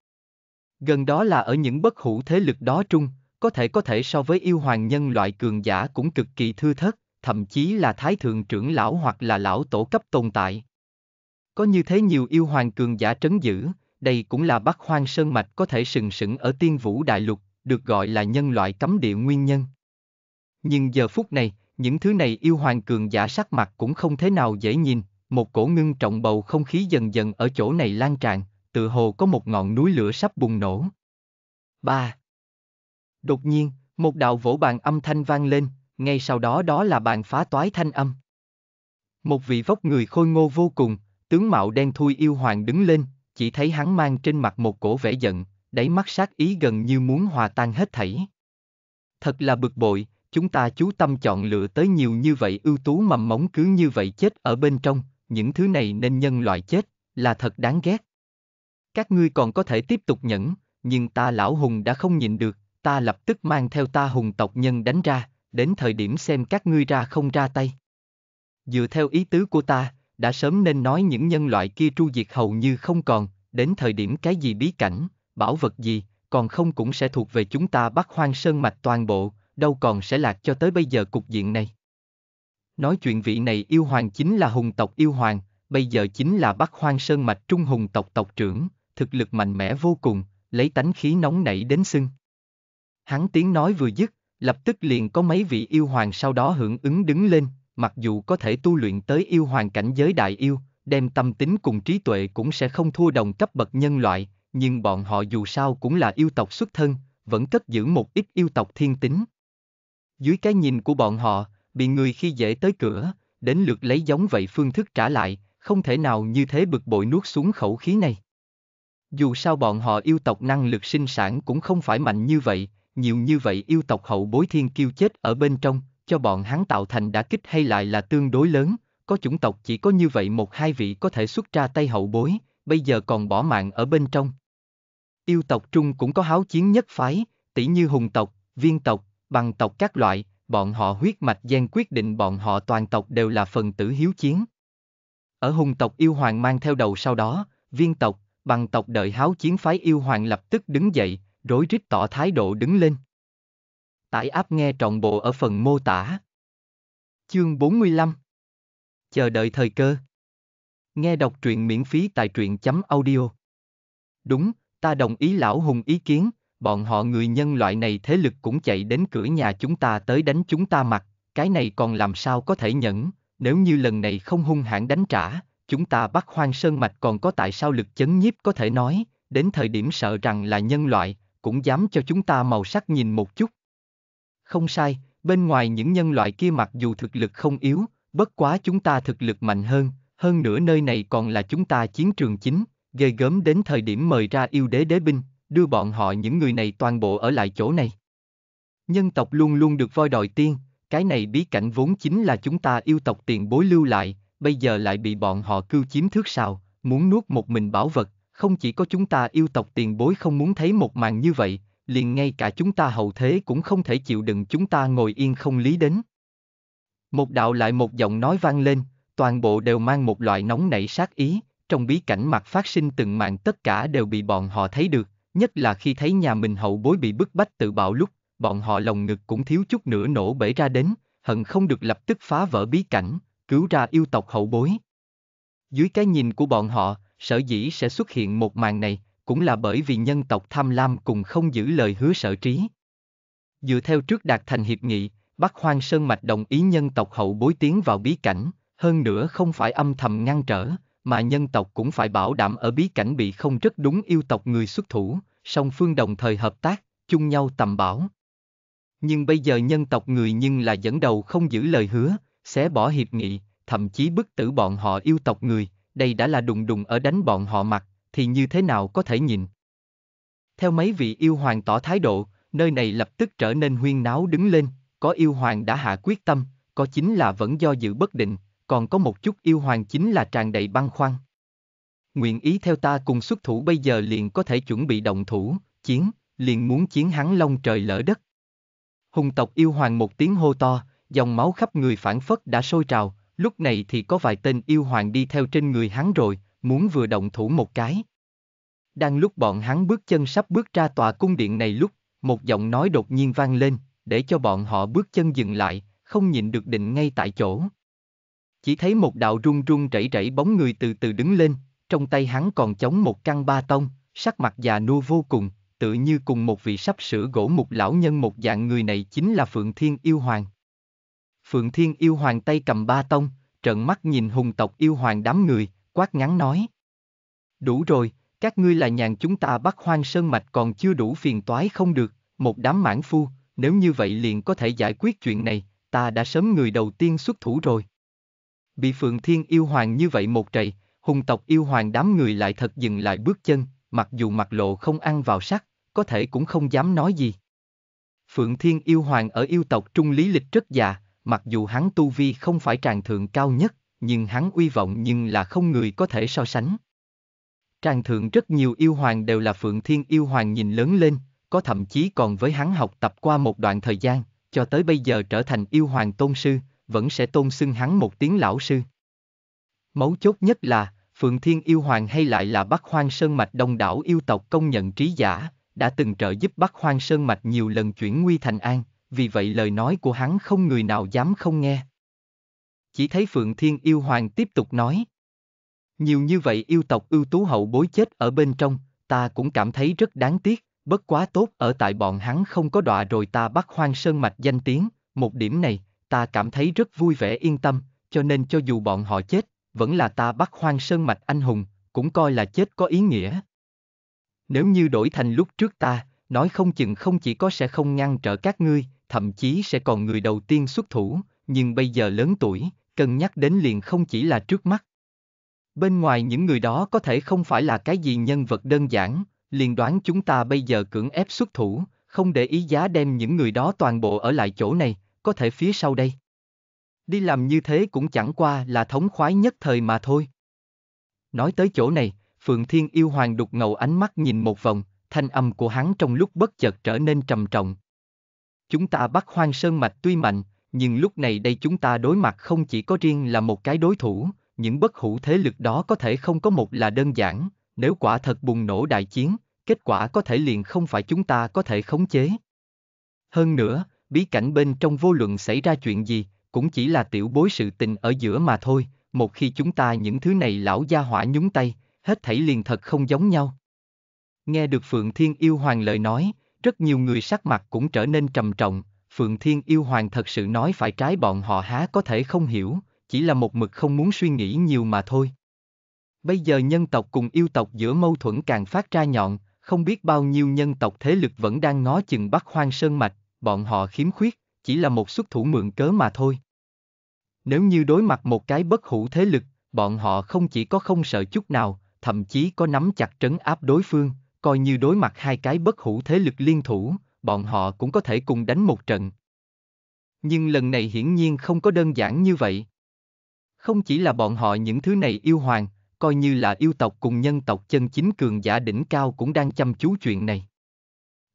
Gần đó là ở những bất hủ thế lực đó trung, có thể có thể so với yêu hoàng nhân loại cường giả cũng cực kỳ thưa thớt thậm chí là thái thượng trưởng lão hoặc là lão tổ cấp tồn tại. Có như thế nhiều yêu hoàng cường giả trấn giữ, đây cũng là Bắc Hoang Sơn Mạch có thể sừng sững ở tiên vũ đại lục, được gọi là nhân loại cấm địa nguyên nhân. Nhưng giờ phút này, những thứ này yêu hoàng cường giả sắc mặt cũng không thế nào dễ nhìn, một cổ ngưng trọng bầu không khí dần dần ở chỗ này lan tràn, tự hồ có một ngọn núi lửa sắp bùng nổ. 3. Đột nhiên, một đạo vỗ bàn âm thanh vang lên, ngay sau đó đó là bàn phá toái thanh âm. Một vị vóc người khôi ngô vô cùng, tướng mạo đen thui yêu hoàng đứng lên, chỉ thấy hắn mang trên mặt một cổ vẻ giận, đáy mắt sát ý gần như muốn hòa tan hết thảy. Thật là bực bội, chúng ta chú tâm chọn lựa tới nhiều như vậy ưu tú mầm móng cứ như vậy chết ở bên trong, những thứ này nên nhân loại chết, là thật đáng ghét. Các ngươi còn có thể tiếp tục nhẫn, nhưng ta lão hùng đã không nhịn được, ta lập tức mang theo ta hùng tộc nhân đánh ra, đến thời điểm xem các ngươi ra không ra tay. Dựa theo ý tứ của ta, đã sớm nên nói những nhân loại kia tru diệt hầu như không còn, đến thời điểm cái gì bí cảnh, bảo vật gì, còn không cũng sẽ thuộc về chúng ta bắt hoang sơn mạch toàn bộ, đâu còn sẽ lạc cho tới bây giờ cục diện này. Nói chuyện vị này yêu hoàng chính là hùng tộc yêu hoàng, bây giờ chính là bắc hoang sơn mạch trung hùng tộc tộc trưởng, thực lực mạnh mẽ vô cùng, lấy tánh khí nóng nảy đến sưng. Hắn tiếng nói vừa dứt, lập tức liền có mấy vị yêu hoàng sau đó hưởng ứng đứng lên, mặc dù có thể tu luyện tới yêu hoàng cảnh giới đại yêu, đem tâm tính cùng trí tuệ cũng sẽ không thua đồng cấp bậc nhân loại, nhưng bọn họ dù sao cũng là yêu tộc xuất thân, vẫn cất giữ một ít yêu tộc thiên tính. Dưới cái nhìn của bọn họ, bị người khi dễ tới cửa, đến lượt lấy giống vậy phương thức trả lại, không thể nào như thế bực bội nuốt xuống khẩu khí này. Dù sao bọn họ yêu tộc năng lực sinh sản cũng không phải mạnh như vậy, nhiều như vậy yêu tộc hậu bối thiên kiêu chết ở bên trong, cho bọn hắn tạo thành đã kích hay lại là tương đối lớn, có chủng tộc chỉ có như vậy một hai vị có thể xuất ra tay hậu bối, bây giờ còn bỏ mạng ở bên trong. Yêu tộc trung cũng có háo chiến nhất phái, tỷ như hùng tộc, viên tộc, bằng tộc các loại, bọn họ huyết mạch gian quyết định bọn họ toàn tộc đều là phần tử hiếu chiến. Ở hùng tộc yêu hoàng mang theo đầu sau đó, viên tộc, bằng tộc đợi háo chiến phái yêu hoàng lập tức đứng dậy, rối rít tỏ thái độ đứng lên. Tải áp nghe trọn bộ ở phần mô tả. Chương 45 Chờ đợi thời cơ Nghe đọc truyện miễn phí tại truyện chấm audio Đúng, ta đồng ý lão hùng ý kiến, bọn họ người nhân loại này thế lực cũng chạy đến cửa nhà chúng ta tới đánh chúng ta mặt, cái này còn làm sao có thể nhẫn, nếu như lần này không hung hãn đánh trả, chúng ta bắt hoang sơn mạch còn có tại sao lực chấn nhiếp có thể nói, đến thời điểm sợ rằng là nhân loại, cũng dám cho chúng ta màu sắc nhìn một chút. Không sai, bên ngoài những nhân loại kia mặc dù thực lực không yếu, bất quá chúng ta thực lực mạnh hơn, hơn nữa nơi này còn là chúng ta chiến trường chính, gây gớm đến thời điểm mời ra yêu đế đế binh, đưa bọn họ những người này toàn bộ ở lại chỗ này. Nhân tộc luôn luôn được voi đòi tiên, cái này bí cảnh vốn chính là chúng ta yêu tộc tiền bối lưu lại, bây giờ lại bị bọn họ cưu chiếm thước sào, muốn nuốt một mình bảo vật, không chỉ có chúng ta yêu tộc tiền bối không muốn thấy một màn như vậy, liền ngay cả chúng ta hậu thế cũng không thể chịu đựng chúng ta ngồi yên không lý đến. Một đạo lại một giọng nói vang lên, toàn bộ đều mang một loại nóng nảy sát ý, trong bí cảnh mặt phát sinh từng màn tất cả đều bị bọn họ thấy được, nhất là khi thấy nhà mình hậu bối bị bức bách tự bạo lúc, bọn họ lồng ngực cũng thiếu chút nữa nổ bể ra đến, hận không được lập tức phá vỡ bí cảnh, cứu ra yêu tộc hậu bối. Dưới cái nhìn của bọn họ, sở dĩ sẽ xuất hiện một màn này, cũng là bởi vì nhân tộc tham lam cùng không giữ lời hứa sở trí. Dựa theo trước đạt thành hiệp nghị, Bắc Hoang Sơn Mạch đồng ý nhân tộc hậu bối tiến vào bí cảnh, hơn nữa không phải âm thầm ngăn trở, mà nhân tộc cũng phải bảo đảm ở bí cảnh bị không rất đúng yêu tộc người xuất thủ, song phương đồng thời hợp tác, chung nhau tầm bảo. Nhưng bây giờ nhân tộc người nhưng là dẫn đầu không giữ lời hứa, xé bỏ hiệp nghị, thậm chí bức tử bọn họ yêu tộc người, đây đã là đùng đùng ở đánh bọn họ mặt, thì như thế nào có thể nhìn. Theo mấy vị yêu hoàng tỏ thái độ, nơi này lập tức trở nên huyên náo đứng lên, có yêu hoàng đã hạ quyết tâm, có chính là vẫn do dự bất định, còn có một chút yêu hoàng chính là tràn đầy băn khoăn. Nguyện ý theo ta cùng xuất thủ bây giờ liền có thể chuẩn bị động thủ, chiến, liền muốn chiến hắn long trời lỡ đất. Hùng tộc yêu hoàng một tiếng hô to, dòng máu khắp người phản phất đã sôi trào, Lúc này thì có vài tên yêu hoàng đi theo trên người hắn rồi, muốn vừa động thủ một cái. Đang lúc bọn hắn bước chân sắp bước ra tòa cung điện này lúc, một giọng nói đột nhiên vang lên, để cho bọn họ bước chân dừng lại, không nhịn được định ngay tại chỗ. Chỉ thấy một đạo run run rẩy rẩy bóng người từ từ đứng lên, trong tay hắn còn chống một căn ba tông, sắc mặt già nua vô cùng, tự như cùng một vị sắp sửa gỗ mục lão nhân một dạng người này chính là Phượng Thiên Yêu Hoàng. Phượng Thiên yêu hoàng tay cầm ba tông, trợn mắt nhìn hùng tộc yêu hoàng đám người, quát ngắn nói. Đủ rồi, các ngươi là nhàn chúng ta bắt hoang sơn mạch còn chưa đủ phiền toái không được, một đám mãn phu, nếu như vậy liền có thể giải quyết chuyện này, ta đã sớm người đầu tiên xuất thủ rồi. Bị Phượng Thiên yêu hoàng như vậy một trầy, hùng tộc yêu hoàng đám người lại thật dừng lại bước chân, mặc dù mặt lộ không ăn vào sắc, có thể cũng không dám nói gì. Phượng Thiên yêu hoàng ở yêu tộc trung lý lịch rất già, mặc dù hắn tu vi không phải tràng thượng cao nhất, nhưng hắn uy vọng nhưng là không người có thể so sánh. Tràng thượng rất nhiều yêu hoàng đều là phượng thiên yêu hoàng nhìn lớn lên, có thậm chí còn với hắn học tập qua một đoạn thời gian, cho tới bây giờ trở thành yêu hoàng tôn sư, vẫn sẽ tôn xưng hắn một tiếng lão sư. Mấu chốt nhất là, Phượng Thiên Yêu Hoàng hay lại là Bắc Hoang Sơn Mạch đông đảo yêu tộc công nhận trí giả, đã từng trợ giúp Bắc Hoang Sơn Mạch nhiều lần chuyển nguy thành an, vì vậy lời nói của hắn không người nào dám không nghe. Chỉ thấy Phượng Thiên Yêu Hoàng tiếp tục nói. Nhiều như vậy yêu tộc ưu tú hậu bối chết ở bên trong, ta cũng cảm thấy rất đáng tiếc, bất quá tốt ở tại bọn hắn không có đọa rồi ta bắt hoang sơn mạch danh tiếng, một điểm này, ta cảm thấy rất vui vẻ yên tâm, cho nên cho dù bọn họ chết, vẫn là ta bắt hoang sơn mạch anh hùng, cũng coi là chết có ý nghĩa. Nếu như đổi thành lúc trước ta, nói không chừng không chỉ có sẽ không ngăn trở các ngươi, thậm chí sẽ còn người đầu tiên xuất thủ, nhưng bây giờ lớn tuổi, cân nhắc đến liền không chỉ là trước mắt. Bên ngoài những người đó có thể không phải là cái gì nhân vật đơn giản, liền đoán chúng ta bây giờ cưỡng ép xuất thủ, không để ý giá đem những người đó toàn bộ ở lại chỗ này, có thể phía sau đây. Đi làm như thế cũng chẳng qua là thống khoái nhất thời mà thôi. Nói tới chỗ này, Phượng Thiên yêu hoàng đục ngầu ánh mắt nhìn một vòng, thanh âm của hắn trong lúc bất chợt trở nên trầm trọng, Chúng ta bắt hoang sơn mạch tuy mạnh, nhưng lúc này đây chúng ta đối mặt không chỉ có riêng là một cái đối thủ, những bất hủ thế lực đó có thể không có một là đơn giản, nếu quả thật bùng nổ đại chiến, kết quả có thể liền không phải chúng ta có thể khống chế. Hơn nữa, bí cảnh bên trong vô luận xảy ra chuyện gì, cũng chỉ là tiểu bối sự tình ở giữa mà thôi, một khi chúng ta những thứ này lão gia hỏa nhúng tay, hết thảy liền thật không giống nhau. Nghe được Phượng Thiên Yêu Hoàng lời nói, rất nhiều người sắc mặt cũng trở nên trầm trọng, Phượng Thiên Yêu Hoàng thật sự nói phải trái bọn họ há có thể không hiểu, chỉ là một mực không muốn suy nghĩ nhiều mà thôi. Bây giờ nhân tộc cùng yêu tộc giữa mâu thuẫn càng phát ra nhọn, không biết bao nhiêu nhân tộc thế lực vẫn đang ngó chừng bắt Hoang Sơn Mạch, bọn họ khiếm khuyết, chỉ là một xuất thủ mượn cớ mà thôi. Nếu như đối mặt một cái bất hủ thế lực, bọn họ không chỉ có không sợ chút nào, thậm chí có nắm chặt trấn áp đối phương, coi như đối mặt hai cái bất hủ thế lực liên thủ, bọn họ cũng có thể cùng đánh một trận. Nhưng lần này hiển nhiên không có đơn giản như vậy. Không chỉ là bọn họ những thứ này yêu hoàng, coi như là yêu tộc cùng nhân tộc chân chính cường giả đỉnh cao cũng đang chăm chú chuyện này.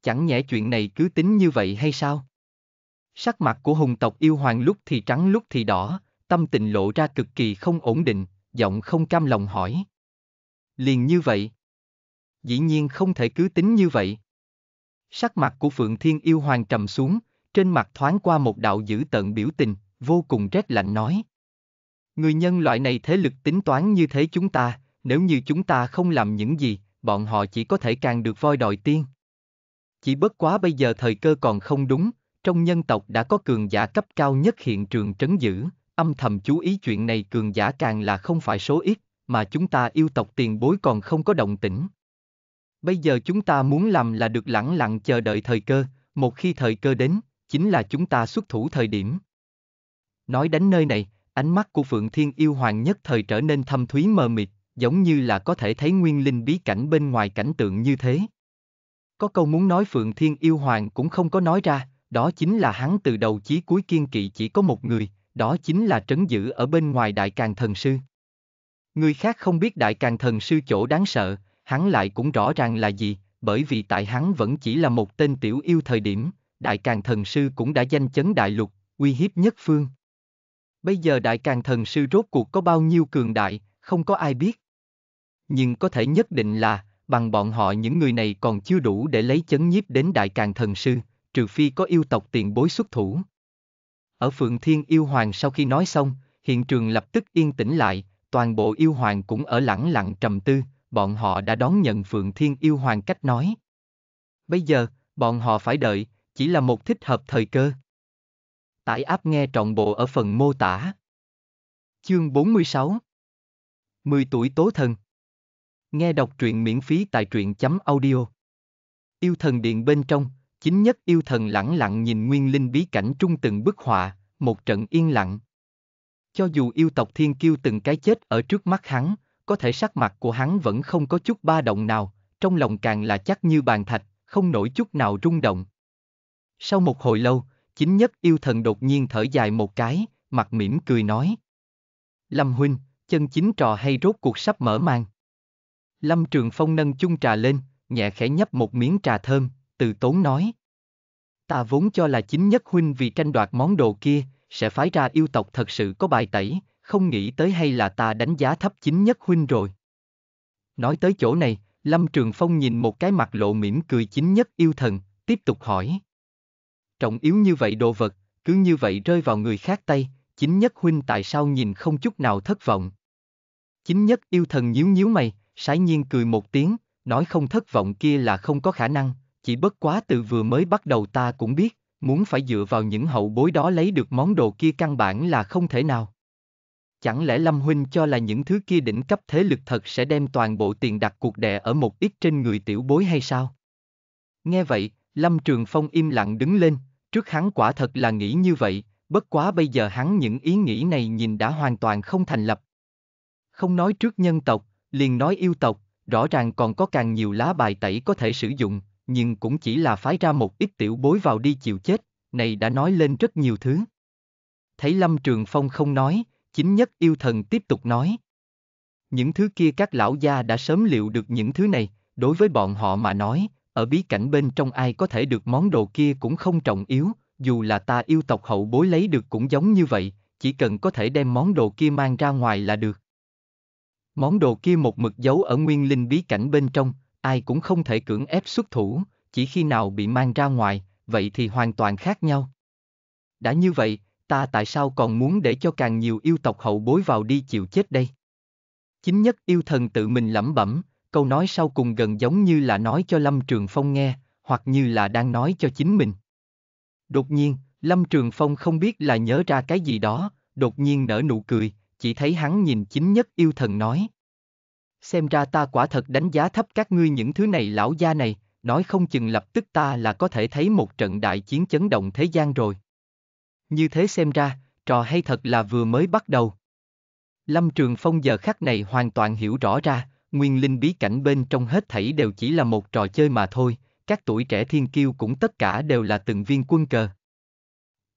Chẳng nhẽ chuyện này cứ tính như vậy hay sao? Sắc mặt của hùng tộc yêu hoàng lúc thì trắng lúc thì đỏ, tâm tình lộ ra cực kỳ không ổn định, giọng không cam lòng hỏi. Liền như vậy dĩ nhiên không thể cứ tính như vậy. Sắc mặt của Phượng Thiên Yêu Hoàng trầm xuống, trên mặt thoáng qua một đạo dữ tận biểu tình, vô cùng rét lạnh nói. Người nhân loại này thế lực tính toán như thế chúng ta, nếu như chúng ta không làm những gì, bọn họ chỉ có thể càng được voi đòi tiên. Chỉ bất quá bây giờ thời cơ còn không đúng, trong nhân tộc đã có cường giả cấp cao nhất hiện trường trấn giữ, âm thầm chú ý chuyện này cường giả càng là không phải số ít, mà chúng ta yêu tộc tiền bối còn không có động tĩnh, Bây giờ chúng ta muốn làm là được lẳng lặng chờ đợi thời cơ, một khi thời cơ đến, chính là chúng ta xuất thủ thời điểm. Nói đến nơi này, ánh mắt của Phượng Thiên Yêu Hoàng nhất thời trở nên thâm thúy mờ mịt, giống như là có thể thấy nguyên linh bí cảnh bên ngoài cảnh tượng như thế. Có câu muốn nói Phượng Thiên Yêu Hoàng cũng không có nói ra, đó chính là hắn từ đầu chí cuối kiên kỵ chỉ có một người, đó chính là trấn giữ ở bên ngoài Đại Càng Thần Sư. Người khác không biết Đại Càng Thần Sư chỗ đáng sợ, hắn lại cũng rõ ràng là gì, bởi vì tại hắn vẫn chỉ là một tên tiểu yêu thời điểm, đại càng thần sư cũng đã danh chấn đại lục, uy hiếp nhất phương. Bây giờ đại càng thần sư rốt cuộc có bao nhiêu cường đại, không có ai biết. Nhưng có thể nhất định là, bằng bọn họ những người này còn chưa đủ để lấy chấn nhiếp đến đại càng thần sư, trừ phi có yêu tộc tiền bối xuất thủ. Ở Phượng Thiên Yêu Hoàng sau khi nói xong, hiện trường lập tức yên tĩnh lại, toàn bộ yêu hoàng cũng ở lẳng lặng trầm tư, bọn họ đã đón nhận Phượng Thiên Yêu Hoàng cách nói. Bây giờ, bọn họ phải đợi, chỉ là một thích hợp thời cơ. Tải áp nghe trọn bộ ở phần mô tả. Chương 46 10 tuổi tố thần Nghe đọc truyện miễn phí tại truyện chấm audio Yêu thần điện bên trong, chính nhất yêu thần lẳng lặng nhìn nguyên linh bí cảnh trung từng bức họa, một trận yên lặng. Cho dù yêu tộc thiên kiêu từng cái chết ở trước mắt hắn, có thể sắc mặt của hắn vẫn không có chút ba động nào, trong lòng càng là chắc như bàn thạch, không nổi chút nào rung động. Sau một hồi lâu, chính nhất yêu thần đột nhiên thở dài một cái, mặt mỉm cười nói. Lâm huynh, chân chính trò hay rốt cuộc sắp mở mang. Lâm Trường Phong nâng chung trà lên, nhẹ khẽ nhấp một miếng trà thơm, từ tốn nói. Ta vốn cho là chính nhất huynh vì tranh đoạt món đồ kia, sẽ phái ra yêu tộc thật sự có bài tẩy, không nghĩ tới hay là ta đánh giá thấp chính nhất huynh rồi. Nói tới chỗ này, Lâm Trường Phong nhìn một cái mặt lộ mỉm cười chính nhất yêu thần, tiếp tục hỏi. Trọng yếu như vậy đồ vật, cứ như vậy rơi vào người khác tay, chính nhất huynh tại sao nhìn không chút nào thất vọng. Chính nhất yêu thần nhíu nhíu mày, sái nhiên cười một tiếng, nói không thất vọng kia là không có khả năng, chỉ bất quá từ vừa mới bắt đầu ta cũng biết, muốn phải dựa vào những hậu bối đó lấy được món đồ kia căn bản là không thể nào. Chẳng lẽ Lâm Huynh cho là những thứ kia đỉnh cấp thế lực thật sẽ đem toàn bộ tiền đặt cuộc đệ ở một ít trên người tiểu bối hay sao? Nghe vậy, Lâm Trường Phong im lặng đứng lên, trước hắn quả thật là nghĩ như vậy, bất quá bây giờ hắn những ý nghĩ này nhìn đã hoàn toàn không thành lập. Không nói trước nhân tộc, liền nói yêu tộc, rõ ràng còn có càng nhiều lá bài tẩy có thể sử dụng, nhưng cũng chỉ là phái ra một ít tiểu bối vào đi chịu chết, này đã nói lên rất nhiều thứ. Thấy Lâm Trường Phong không nói, chính nhất yêu thần tiếp tục nói. Những thứ kia các lão gia đã sớm liệu được những thứ này, đối với bọn họ mà nói, ở bí cảnh bên trong ai có thể được món đồ kia cũng không trọng yếu, dù là ta yêu tộc hậu bối lấy được cũng giống như vậy, chỉ cần có thể đem món đồ kia mang ra ngoài là được. Món đồ kia một mực giấu ở nguyên linh bí cảnh bên trong, ai cũng không thể cưỡng ép xuất thủ, chỉ khi nào bị mang ra ngoài, vậy thì hoàn toàn khác nhau. Đã như vậy, ta tại sao còn muốn để cho càng nhiều yêu tộc hậu bối vào đi chịu chết đây? Chính nhất yêu thần tự mình lẩm bẩm, câu nói sau cùng gần giống như là nói cho Lâm Trường Phong nghe, hoặc như là đang nói cho chính mình. Đột nhiên, Lâm Trường Phong không biết là nhớ ra cái gì đó, đột nhiên nở nụ cười, chỉ thấy hắn nhìn chính nhất yêu thần nói. Xem ra ta quả thật đánh giá thấp các ngươi những thứ này lão gia này, nói không chừng lập tức ta là có thể thấy một trận đại chiến chấn động thế gian rồi. Như thế xem ra, trò hay thật là vừa mới bắt đầu. Lâm Trường Phong giờ khắc này hoàn toàn hiểu rõ ra, nguyên linh bí cảnh bên trong hết thảy đều chỉ là một trò chơi mà thôi, các tuổi trẻ thiên kiêu cũng tất cả đều là từng viên quân cờ.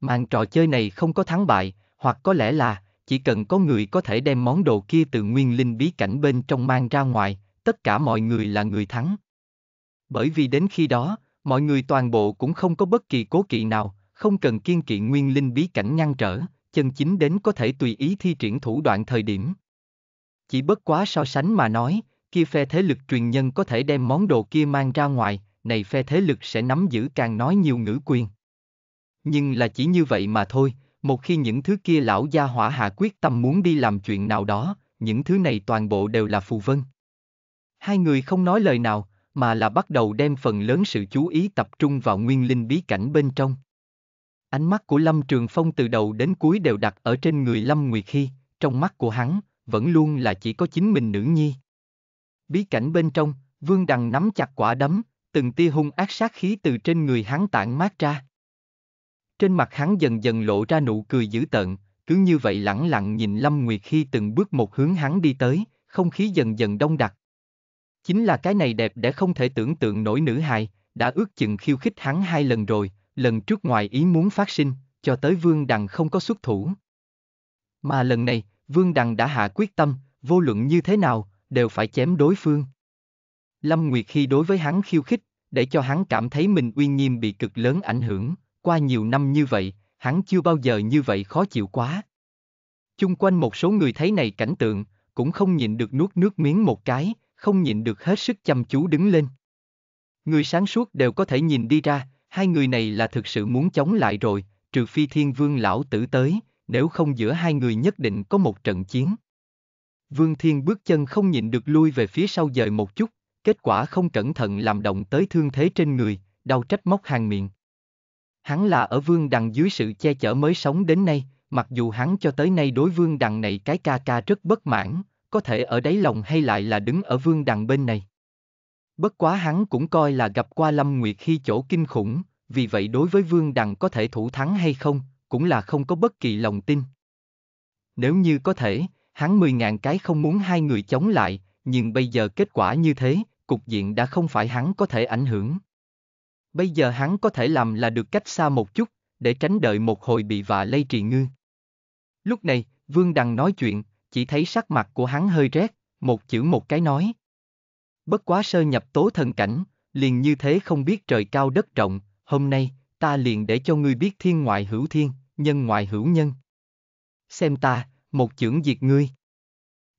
Màn trò chơi này không có thắng bại, hoặc có lẽ là, chỉ cần có người có thể đem món đồ kia từ nguyên linh bí cảnh bên trong mang ra ngoài, tất cả mọi người là người thắng. Bởi vì đến khi đó, mọi người toàn bộ cũng không có bất kỳ cố kỵ nào, không cần kiên kỵ nguyên linh bí cảnh ngăn trở, chân chính đến có thể tùy ý thi triển thủ đoạn thời điểm. Chỉ bất quá so sánh mà nói, kia phe thế lực truyền nhân có thể đem món đồ kia mang ra ngoài, này phe thế lực sẽ nắm giữ càng nói nhiều ngữ quyền. Nhưng là chỉ như vậy mà thôi, một khi những thứ kia lão gia hỏa hạ quyết tâm muốn đi làm chuyện nào đó, những thứ này toàn bộ đều là phù vân. Hai người không nói lời nào, mà là bắt đầu đem phần lớn sự chú ý tập trung vào nguyên linh bí cảnh bên trong. Ánh mắt của Lâm Trường Phong từ đầu đến cuối đều đặt ở trên người Lâm Nguyệt Khi, trong mắt của hắn, vẫn luôn là chỉ có chính mình nữ nhi. Bí cảnh bên trong, Vương Đằng nắm chặt quả đấm, từng tia hung ác sát khí từ trên người hắn tản mát ra. Trên mặt hắn dần dần lộ ra nụ cười dữ tợn, cứ như vậy lẳng lặng nhìn Lâm Nguyệt khi từng bước một hướng hắn đi tới, không khí dần dần đông đặc. Chính là cái này đẹp để không thể tưởng tượng nổi nữ hài, đã ước chừng khiêu khích hắn hai lần rồi, lần trước ngoài ý muốn phát sinh, cho tới Vương Đằng không có xuất thủ. Mà lần này, Vương Đằng đã hạ quyết tâm, vô luận như thế nào, đều phải chém đối phương. Lâm Nguyệt khi đối với hắn khiêu khích, để cho hắn cảm thấy mình uy nghiêm bị cực lớn ảnh hưởng, qua nhiều năm như vậy, hắn chưa bao giờ như vậy khó chịu quá. Chung quanh một số người thấy này cảnh tượng, cũng không nhịn được nuốt nước miếng một cái, không nhịn được hết sức chăm chú đứng lên. Người sáng suốt đều có thể nhìn đi ra, hai người này là thực sự muốn chống lại rồi, trừ phi thiên vương lão tử tới, nếu không giữa hai người nhất định có một trận chiến. Vương Thiên bước chân không nhịn được lui về phía sau dời một chút, kết quả không cẩn thận làm động tới thương thế trên người, đau trách móc hàng miệng. Hắn là ở vương đằng dưới sự che chở mới sống đến nay, mặc dù hắn cho tới nay đối vương đằng này cái ca ca rất bất mãn, có thể ở đáy lòng hay lại là đứng ở vương đằng bên này. Bất quá hắn cũng coi là gặp qua Lâm Nguyệt khi chỗ kinh khủng, vì vậy đối với Vương Đằng có thể thủ thắng hay không, cũng là không có bất kỳ lòng tin. Nếu như có thể, hắn mười ngàn cái không muốn hai người chống lại, nhưng bây giờ kết quả như thế, cục diện đã không phải hắn có thể ảnh hưởng. Bây giờ hắn có thể làm là được cách xa một chút, để tránh đợi một hồi bị vạ lây trì ngư. Lúc này, Vương Đằng nói chuyện, chỉ thấy sắc mặt của hắn hơi rét, một chữ một cái nói bất quá sơ nhập tố thần cảnh, liền như thế không biết trời cao đất rộng, hôm nay, ta liền để cho ngươi biết thiên ngoại hữu thiên, nhân ngoại hữu nhân. Xem ta, một chưởng diệt ngươi.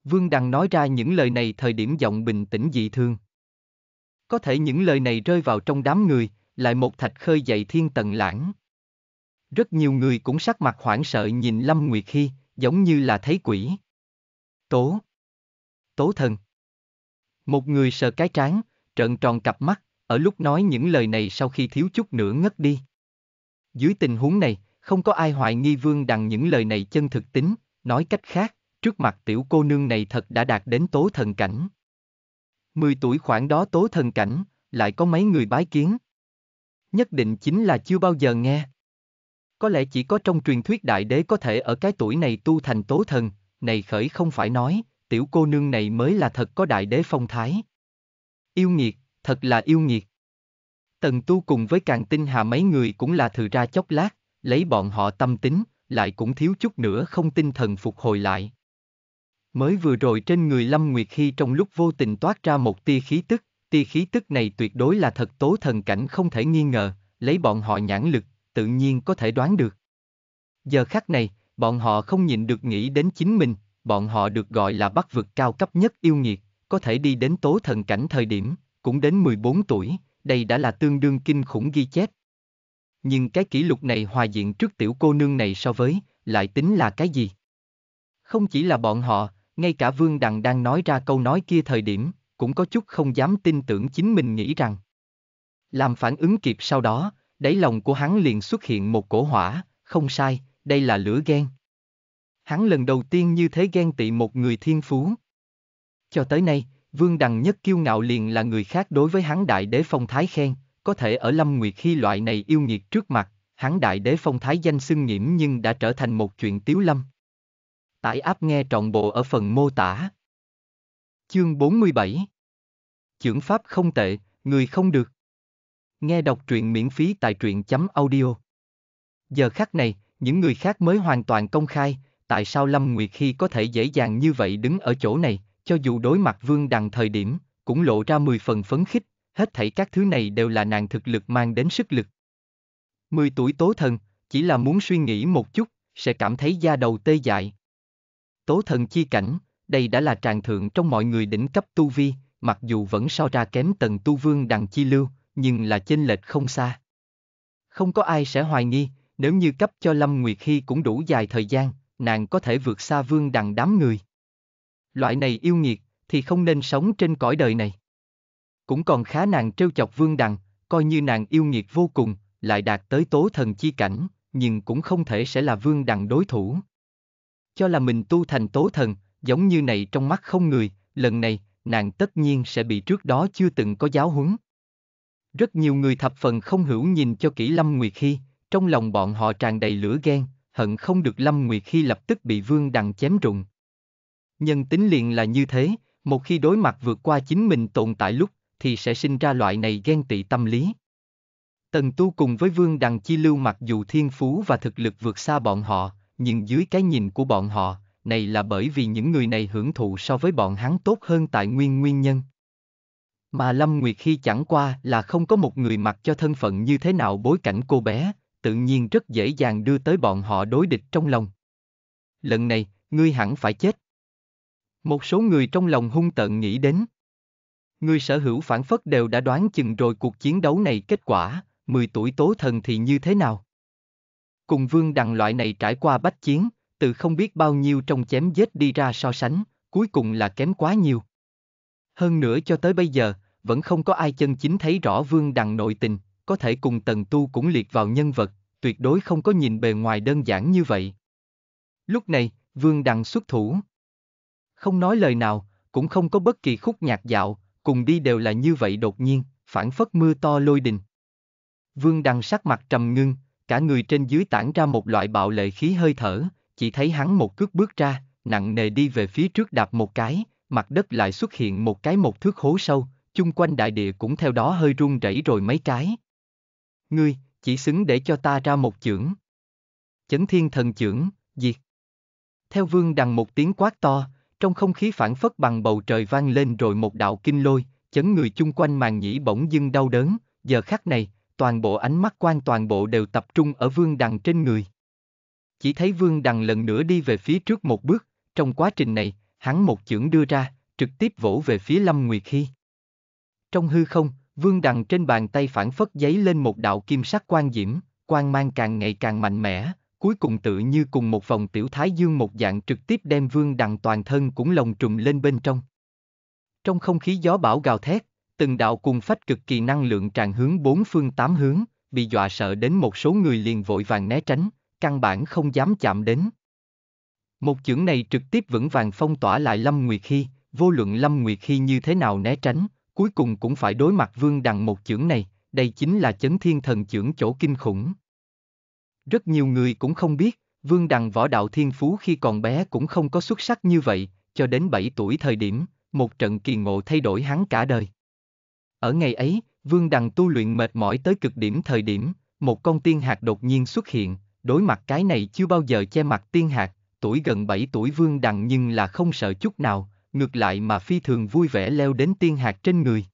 Vương Đằng nói ra những lời này thời điểm giọng bình tĩnh dị thường. Có thể những lời này rơi vào trong đám người, lại một thạch khơi dậy thiên tần lãng. Rất nhiều người cũng sắc mặt hoảng sợ nhìn Lâm Nguyệt khi giống như là thấy quỷ. Tố. Tố thần. Một người sờ cái trán, trợn tròn cặp mắt, ở lúc nói những lời này sau khi thiếu chút nữa ngất đi. Dưới tình huống này, không có ai hoài nghi vương đằng những lời này chân thực tính, nói cách khác, trước mặt tiểu cô nương này thật đã đạt đến tố thần cảnh. mười tuổi khoảng đó tố thần cảnh, lại có mấy người bái kiến. Nhất định chính là chưa bao giờ nghe. Có lẽ chỉ có trong truyền thuyết đại đế có thể ở cái tuổi này tu thành tố thần, này khởi không phải nói, tiểu cô nương này mới là thật có đại đế phong thái. Yêu nghiệt, thật là yêu nghiệt. Tần tu cùng với càng tinh hà mấy người cũng là thừ ra chốc lát, lấy bọn họ tâm tính, lại cũng thiếu chút nữa không tinh thần phục hồi lại. Mới vừa rồi trên người Lâm Nguyệt Hy trong lúc vô tình toát ra một tia khí tức, tia khí tức này tuyệt đối là thật tố thần cảnh không thể nghi ngờ, lấy bọn họ nhãn lực, tự nhiên có thể đoán được. Giờ khắc này, bọn họ không nhìn được nghĩ đến chính mình, bọn họ được gọi là bắc vực cao cấp nhất yêu nghiệt, có thể đi đến tố thần cảnh thời điểm, cũng đến 14 tuổi, đây đã là tương đương kinh khủng ghi chép. Nhưng cái kỷ lục này hòa diện trước tiểu cô nương này so với, lại tính là cái gì? Không chỉ là bọn họ, ngay cả Vương Đằng đang nói ra câu nói kia thời điểm, cũng có chút không dám tin tưởng chính mình nghĩ rằng. Làm phản ứng kịp sau đó, đáy lòng của hắn liền xuất hiện một cổ hỏa, không sai, đây là lửa ghen hắn lần đầu tiên như thế ghen tị một người thiên phú. Cho tới nay, Vương Đằng nhất kiêu ngạo liền là người khác đối với hắn đại đế phong thái khen, có thể ở Lâm Nguyệt khi loại này yêu nghiệt trước mặt, hắn đại đế phong thái danh xưng nhiễm nhưng đã trở thành một chuyện tiếu lâm. Tải áp nghe trọn bộ ở phần mô tả. Chương 47 Chưởng pháp không tệ, người không được. Nghe đọc truyện miễn phí tại truyện chấm audio. Giờ khắc này, những người khác mới hoàn toàn công khai, tại sao Lâm Nguyệt khi có thể dễ dàng như vậy đứng ở chỗ này, cho dù đối mặt Vương Đằng thời điểm, cũng lộ ra 10 phần phấn khích, hết thảy các thứ này đều là nàng thực lực mang đến sức lực. 10 tuổi tố thần, chỉ là muốn suy nghĩ một chút, sẽ cảm thấy da đầu tê dại. Tố thần chi cảnh, đây đã là tràng thượng trong mọi người đỉnh cấp tu vi, mặc dù vẫn so ra kém tầng tu vương đằng chi lưu, nhưng là chênh lệch không xa. Không có ai sẽ hoài nghi, nếu như cấp cho Lâm Nguyệt Hy cũng đủ dài thời gian, nàng có thể vượt xa vương đằng đám người. Loại này yêu nghiệt, thì không nên sống trên cõi đời này. Cũng còn khá nàng trêu chọc vương đằng, coi như nàng yêu nghiệt vô cùng, lại đạt tới tố thần chi cảnh, nhưng cũng không thể sẽ là vương đằng đối thủ. Cho là mình tu thành tố thần, giống như này trong mắt không người, lần này, nàng tất nhiên sẽ bị trước đó chưa từng có giáo huấn. Rất nhiều người thập phần không hiểu nhìn cho kỹ Lâm Nguyệt khi trong lòng bọn họ tràn đầy lửa ghen, hận không được Lâm Nguyệt khi lập tức bị Vương Đằng chém rụng. Nhân tính liền là như thế, một khi đối mặt vượt qua chính mình tồn tại lúc, thì sẽ sinh ra loại này ghen tị tâm lý. Tần Tu cùng với Vương Đằng Chi Lưu mặc dù thiên phú và thực lực vượt xa bọn họ, nhưng dưới cái nhìn của bọn họ, này là bởi vì những người này hưởng thụ so với bọn hắn tốt hơn tại nguyên nguyên nhân. Mà Lâm Nguyệt khi chẳng qua là không có một người mặc cho thân phận như thế nào bối cảnh cô bé, tự nhiên rất dễ dàng đưa tới bọn họ đối địch trong lòng. Lần này, ngươi hẳn phải chết. Một số người trong lòng hung tợn nghĩ đến. Người sở hữu phản phất đều đã đoán chừng rồi cuộc chiến đấu này kết quả, 10 tuổi tố thần thì như thế nào? Cùng vương đằng loại này trải qua bách chiến, từ không biết bao nhiêu trong chém giết đi ra so sánh, cuối cùng là kém quá nhiều. Hơn nữa cho tới bây giờ, vẫn không có ai chân chính thấy rõ vương đằng nội tình, có thể cùng tần tu cũng liệt vào nhân vật, tuyệt đối không có nhìn bề ngoài đơn giản như vậy. Lúc này, Vương Đằng xuất thủ. Không nói lời nào, cũng không có bất kỳ khúc nhạc dạo, cùng đi đều là như vậy đột nhiên, phản phất mưa to lôi đình. Vương Đằng sắc mặt trầm ngưng, cả người trên dưới tản ra một loại bạo lệ khí hơi thở, chỉ thấy hắn một cước bước ra, nặng nề đi về phía trước đạp một cái, mặt đất lại xuất hiện một cái một thước hố sâu, chung quanh đại địa cũng theo đó hơi run rẩy rồi mấy cái. Ngươi, chỉ xứng để cho ta ra một chưởng. Chấn thiên thần chưởng, diệt. Theo vương đằng một tiếng quát to, trong không khí phản phất bằng bầu trời vang lên rồi một đạo kinh lôi, chấn người chung quanh màn nhĩ bỗng dưng đau đớn, giờ khắc này, toàn bộ ánh mắt quan toàn bộ đều tập trung ở vương đằng trên người. Chỉ thấy vương đằng lần nữa đi về phía trước một bước, trong quá trình này, hắn một chưởng đưa ra, trực tiếp vỗ về phía Lâm Nguyệt Hy. Trong hư không, Vương đằng trên bàn tay phản phất giấy lên một đạo kim sắc quan diễm, quan mang càng ngày càng mạnh mẽ, cuối cùng tự như cùng một vòng tiểu thái dương một dạng trực tiếp đem vương đằng toàn thân cũng lồng trùm lên bên trong. Trong không khí gió bão gào thét, từng đạo cùng phách cực kỳ năng lượng tràn hướng bốn phương tám hướng, bị dọa sợ đến một số người liền vội vàng né tránh, căn bản không dám chạm đến. Một chưởng này trực tiếp vững vàng phong tỏa lại Lâm Nguyệt khi, vô luận Lâm Nguyệt khi như thế nào né tránh, cuối cùng cũng phải đối mặt vương đằng một chưởng này, đây chính là chấn thiên thần chưởng chỗ kinh khủng. Rất nhiều người cũng không biết, vương đằng võ đạo thiên phú khi còn bé cũng không có xuất sắc như vậy, cho đến 7 tuổi thời điểm, một trận kỳ ngộ thay đổi hắn cả đời. Ở ngày ấy, vương đằng tu luyện mệt mỏi tới cực điểm thời điểm, một con tiên hạt đột nhiên xuất hiện, đối mặt cái này chưa bao giờ che mặt tiên hạt, tuổi gần 7 tuổi vương đằng nhưng là không sợ chút nào, ngược lại mà phi thường vui vẻ leo đến tiên hạt trên người.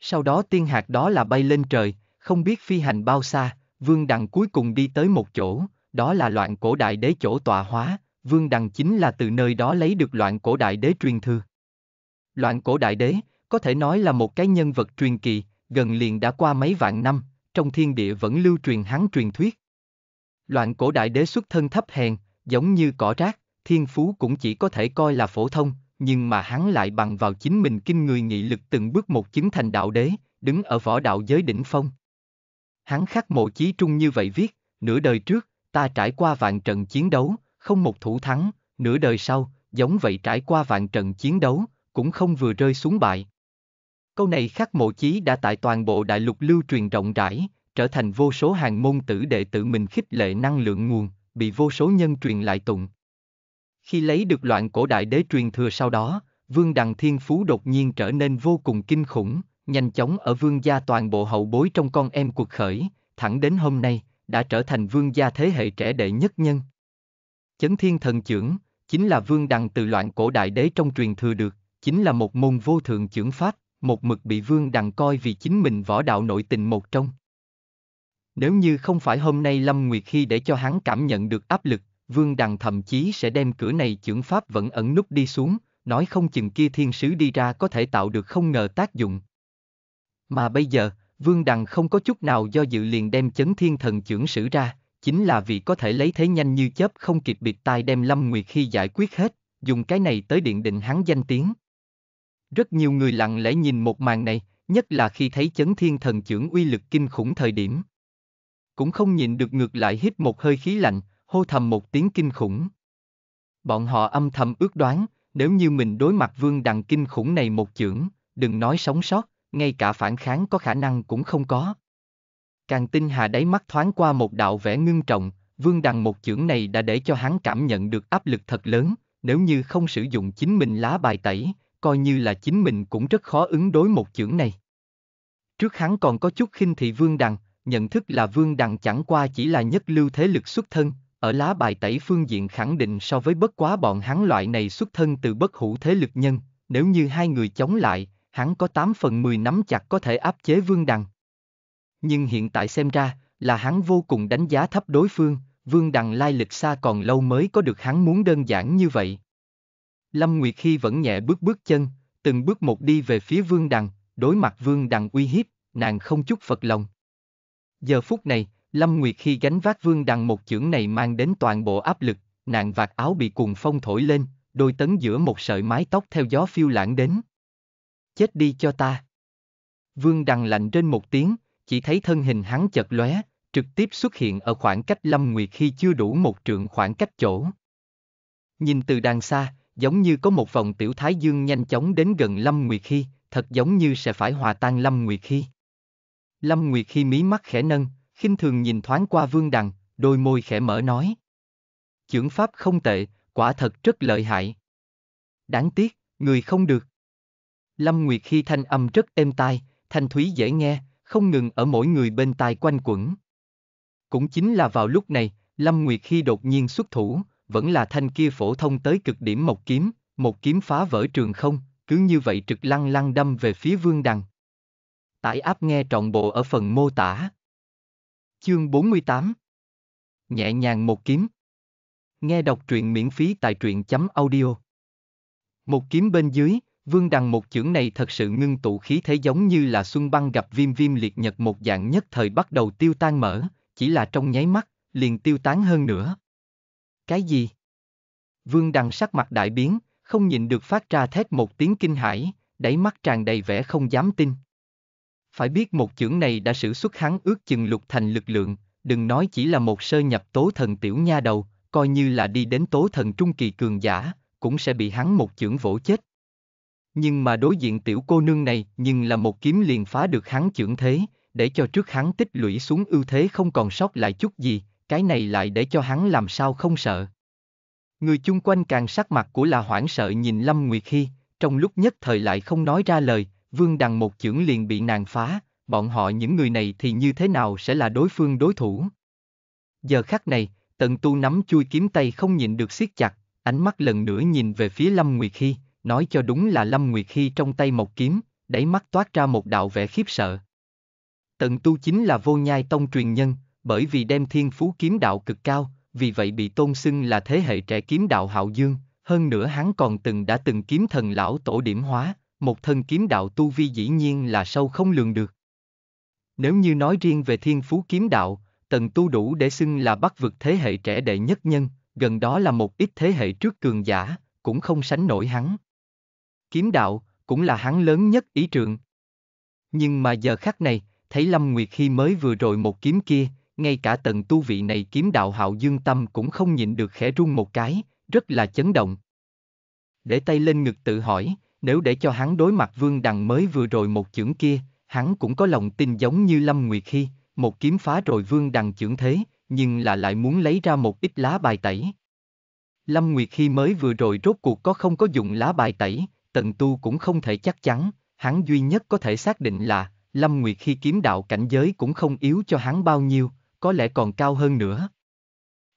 Sau đó tiên hạt đó là bay lên trời, không biết phi hành bao xa, vương đằng cuối cùng đi tới một chỗ, đó là loạn cổ đại đế chỗ tọa hóa, vương đằng chính là từ nơi đó lấy được loạn cổ đại đế truyền thư. Loạn cổ đại đế, có thể nói là một cái nhân vật truyền kỳ, gần liền đã qua mấy vạn năm, trong thiên địa vẫn lưu truyền hắn truyền thuyết. Loạn cổ đại đế xuất thân thấp hèn, giống như cỏ rác, thiên phú cũng chỉ có thể coi là phổ thông, nhưng mà hắn lại bằng vào chính mình kinh người nghị lực từng bước một chứng thành đạo đế, đứng ở võ đạo giới đỉnh phong. Hắn khắc mộ chí trung như vậy viết, nửa đời trước, ta trải qua vạn trận chiến đấu, không một thủ thắng, nửa đời sau, giống vậy trải qua vạn trận chiến đấu, cũng không vừa rơi xuống bại. Câu này khắc mộ chí đã tại toàn bộ đại lục lưu truyền rộng rãi, trở thành vô số hàng môn tử đệ tự mình khích lệ năng lượng nguồn, bị vô số nhân truyền lại tụng. Khi lấy được loạn cổ đại đế truyền thừa sau đó, Vương Đằng Thiên Phú đột nhiên trở nên vô cùng kinh khủng, nhanh chóng ở Vương gia toàn bộ hậu bối trong con em cuộc khởi, thẳng đến hôm nay, đã trở thành Vương gia thế hệ trẻ đệ nhất nhân. Chấn Thiên Thần trưởng chính là Vương Đằng từ loạn cổ đại đế trong truyền thừa được, chính là một môn vô thượng trưởng pháp, một mực bị Vương Đằng coi vì chính mình võ đạo nội tình một trong. Nếu như không phải hôm nay Lâm Nguyệt Khi để cho hắn cảm nhận được áp lực, Vương Đằng thậm chí sẽ đem cửa này chưởng pháp vẫn ẩn nút đi xuống, nói không chừng kia thiên sứ đi ra có thể tạo được không ngờ tác dụng. Mà bây giờ, Vương Đằng không có chút nào do dự liền đem chấn thiên thần chưởng sử ra, chính là vì có thể lấy thế nhanh như chớp không kịp biệt tai đem Lâm Nguyệt khi giải quyết hết, dùng cái này tới điện định hắn danh tiếng. Rất nhiều người lặng lẽ nhìn một màn này, nhất là khi thấy chấn thiên thần trưởng uy lực kinh khủng thời điểm. Cũng không nhìn được ngược lại hít một hơi khí lạnh, hô thầm một tiếng kinh khủng. Bọn họ âm thầm ước đoán, nếu như mình đối mặt vương đằng kinh khủng này một chưởng, đừng nói sống sót, ngay cả phản kháng có khả năng cũng không có. Càng tinh hà đáy mắt thoáng qua một đạo vẻ ngưng trọng, vương đằng một chưởng này đã để cho hắn cảm nhận được áp lực thật lớn, nếu như không sử dụng chính mình lá bài tẩy, coi như là chính mình cũng rất khó ứng đối một chưởng này. Trước hắn còn có chút khinh thị vương đằng, nhận thức là vương đằng chẳng qua chỉ là nhất lưu thế lực xuất thân, ở lá bài tẩy phương diện khẳng định so với bất quá bọn hắn loại này xuất thân từ bất hủ thế lực nhân, nếu như hai người chống lại, hắn có 8 phần 10 nắm chặt có thể áp chế Vương Đằng. Nhưng hiện tại xem ra, là hắn vô cùng đánh giá thấp đối phương, Vương Đằng lai lịch xa còn lâu mới có được hắn muốn đơn giản như vậy. Lâm Nguyệt Khi vẫn nhẹ bước bước chân, từng bước một đi về phía Vương Đằng, đối mặt Vương Đằng uy hiếp, nàng không chút phật lòng. Giờ phút này, Lâm Nguyệt khi gánh vác vương đằng một chưởng này mang đến toàn bộ áp lực, nàng vạt áo bị cuồng phong thổi lên, đôi tấn giữa một sợi mái tóc theo gió phiêu lãng đến. Chết đi cho ta. Vương đằng lạnh trên một tiếng, chỉ thấy thân hình hắn chật lóe, trực tiếp xuất hiện ở khoảng cách Lâm Nguyệt khi chưa đủ một trượng khoảng cách chỗ. Nhìn từ đằng xa, giống như có một vòng tiểu thái dương nhanh chóng đến gần Lâm Nguyệt khi, thật giống như sẽ phải hòa tan Lâm Nguyệt khi. Lâm Nguyệt khi mí mắt khẽ nâng, khinh thường nhìn thoáng qua Vương Đằng, đôi môi khẽ mở nói. Chưởng pháp không tệ, quả thật rất lợi hại. Đáng tiếc, người không được. Lâm Nguyệt khi thanh âm rất êm tai, thanh thúy dễ nghe, không ngừng ở mỗi người bên tai quanh quẩn. Cũng chính là vào lúc này, Lâm Nguyệt khi đột nhiên xuất thủ, vẫn là thanh kia phổ thông tới cực điểm một kiếm, một kiếm phá vỡ trường không, cứ như vậy trực lăng lăng đâm về phía vương đằng. Tải áp nghe trọn bộ ở phần mô tả. Chương 48 Nhẹ nhàng một kiếm Nghe đọc truyện miễn phí tại truyện chấm audio Một kiếm bên dưới, vương đằng một chưởng này thật sự ngưng tụ khí thế giống như là xuân băng gặp viêm viêm liệt nhật một dạng nhất thời bắt đầu tiêu tan mở, chỉ là trong nháy mắt, liền tiêu tán hơn nữa. Cái gì? Vương đằng sắc mặt đại biến, không nhìn được phát ra thét một tiếng kinh hãi, đáy mắt tràn đầy vẻ không dám tin. Phải biết một chưởng này đã sử xuất hắn ước chừng lục thành lực lượng, đừng nói chỉ là một sơ nhập tố thần tiểu nha đầu, coi như là đi đến tố thần trung kỳ cường giả, cũng sẽ bị hắn một chưởng vỗ chết. Nhưng mà đối diện tiểu cô nương này nhưng là một kiếm liền phá được hắn chưởng thế, để cho trước hắn tích lũy xuống ưu thế không còn sót lại chút gì, cái này lại để cho hắn làm sao không sợ. Người chung quanh càng sắc mặt của là hoảng sợ nhìn Lâm Nguyệt Hy, trong lúc nhất thời lại không nói ra lời, Vương Đằng một chưởng liền bị nàng phá, bọn họ những người này thì như thế nào sẽ là đối phương đối thủ? Giờ khắc này, tần tu nắm chui kiếm tay không nhịn được siết chặt, ánh mắt lần nữa nhìn về phía Lâm Nguyệt Khi, nói cho đúng là Lâm Nguyệt Khi trong tay một kiếm, đẩy mắt toát ra một đạo vẻ khiếp sợ. Tần tu chính là vô nhai tông truyền nhân, bởi vì đem thiên phú kiếm đạo cực cao, vì vậy bị tôn xưng là thế hệ trẻ kiếm đạo hạo dương, hơn nữa hắn còn từng đã từng kiếm thần lão tổ điểm hóa, một thân kiếm đạo tu vi dĩ nhiên là sâu không lường được. Nếu như nói riêng về thiên phú kiếm đạo, tần tu đủ để xưng là bắt vực thế hệ trẻ đệ nhất nhân, gần đó là một ít thế hệ trước cường giả, cũng không sánh nổi hắn. Kiếm đạo, cũng là hắn lớn nhất ý trượng. Nhưng mà giờ khắc này, thấy Lâm Nguyệt khi mới vừa rồi một kiếm kia, ngay cả tần tu vị này kiếm đạo hạo dương tâm cũng không nhịn được khẽ run một cái, rất là chấn động. Để tay lên ngực tự hỏi, nếu để cho hắn đối mặt Vương Đằng mới vừa rồi một chưởng kia, hắn cũng có lòng tin giống như Lâm Nguyệt Khi, một kiếm phá rồi Vương Đằng chưởng thế, nhưng là lại muốn lấy ra một ít lá bài tẩy. Lâm Nguyệt Khi mới vừa rồi rốt cuộc có không có dùng lá bài tẩy, tần tu cũng không thể chắc chắn, hắn duy nhất có thể xác định là, Lâm Nguyệt Khi kiếm đạo cảnh giới cũng không yếu cho hắn bao nhiêu, có lẽ còn cao hơn nữa.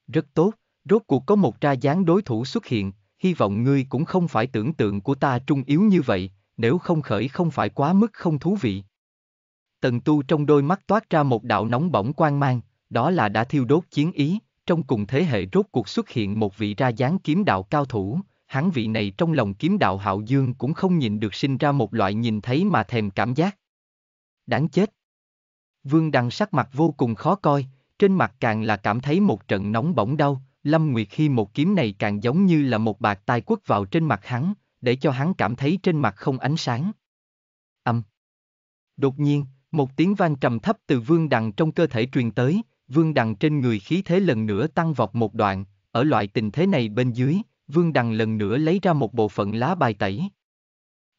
Rất tốt, rốt cuộc có một ra gián đối thủ xuất hiện, hy vọng ngươi cũng không phải tưởng tượng của ta trung yếu như vậy, nếu không khởi không phải quá mức không thú vị. Tần tu trong đôi mắt toát ra một đạo nóng bỏng quan mang, đó là đã thiêu đốt chiến ý, trong cùng thế hệ rốt cuộc xuất hiện một vị ra dáng kiếm đạo cao thủ, hắn vị này trong lòng kiếm đạo hạo dương cũng không nhìn được sinh ra một loại nhìn thấy mà thèm cảm giác. Đáng chết. Vương Đăng sắc mặt vô cùng khó coi, trên mặt càng là cảm thấy một trận nóng bỏng đau, Lâm Nguyệt Hy một kiếm này càng giống như là một bạc tai quất vào trên mặt hắn, để cho hắn cảm thấy trên mặt không ánh sáng. Âm. Đột nhiên, một tiếng vang trầm thấp từ vương đằng trong cơ thể truyền tới, vương đằng trên người khí thế lần nữa tăng vọt một đoạn, ở loại tình thế này bên dưới, vương đằng lần nữa lấy ra một bộ phận lá bài tẩy.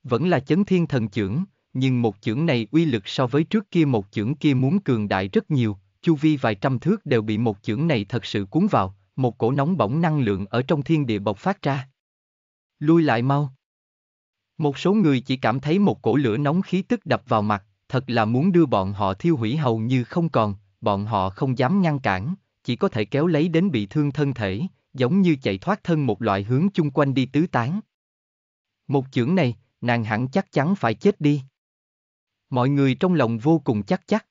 Vẫn là chấn thiên thần chưởng, nhưng một chưởng này uy lực so với trước kia một chưởng kia muốn cường đại rất nhiều, chu vi vài trăm thước đều bị một chưởng này thật sự cuốn vào, một cổ nóng bỏng năng lượng ở trong thiên địa bộc phát ra. Lui lại mau. Một số người chỉ cảm thấy một cổ lửa nóng khí tức đập vào mặt, thật là muốn đưa bọn họ thiêu hủy hầu như không còn, bọn họ không dám ngăn cản, chỉ có thể kéo lấy đến bị thương thân thể, giống như chạy thoát thân một loại hướng chung quanh đi tứ tán. Một chưởng này, nàng hẳn chắc chắn phải chết đi. Mọi người trong lòng vô cùng chắc chắc.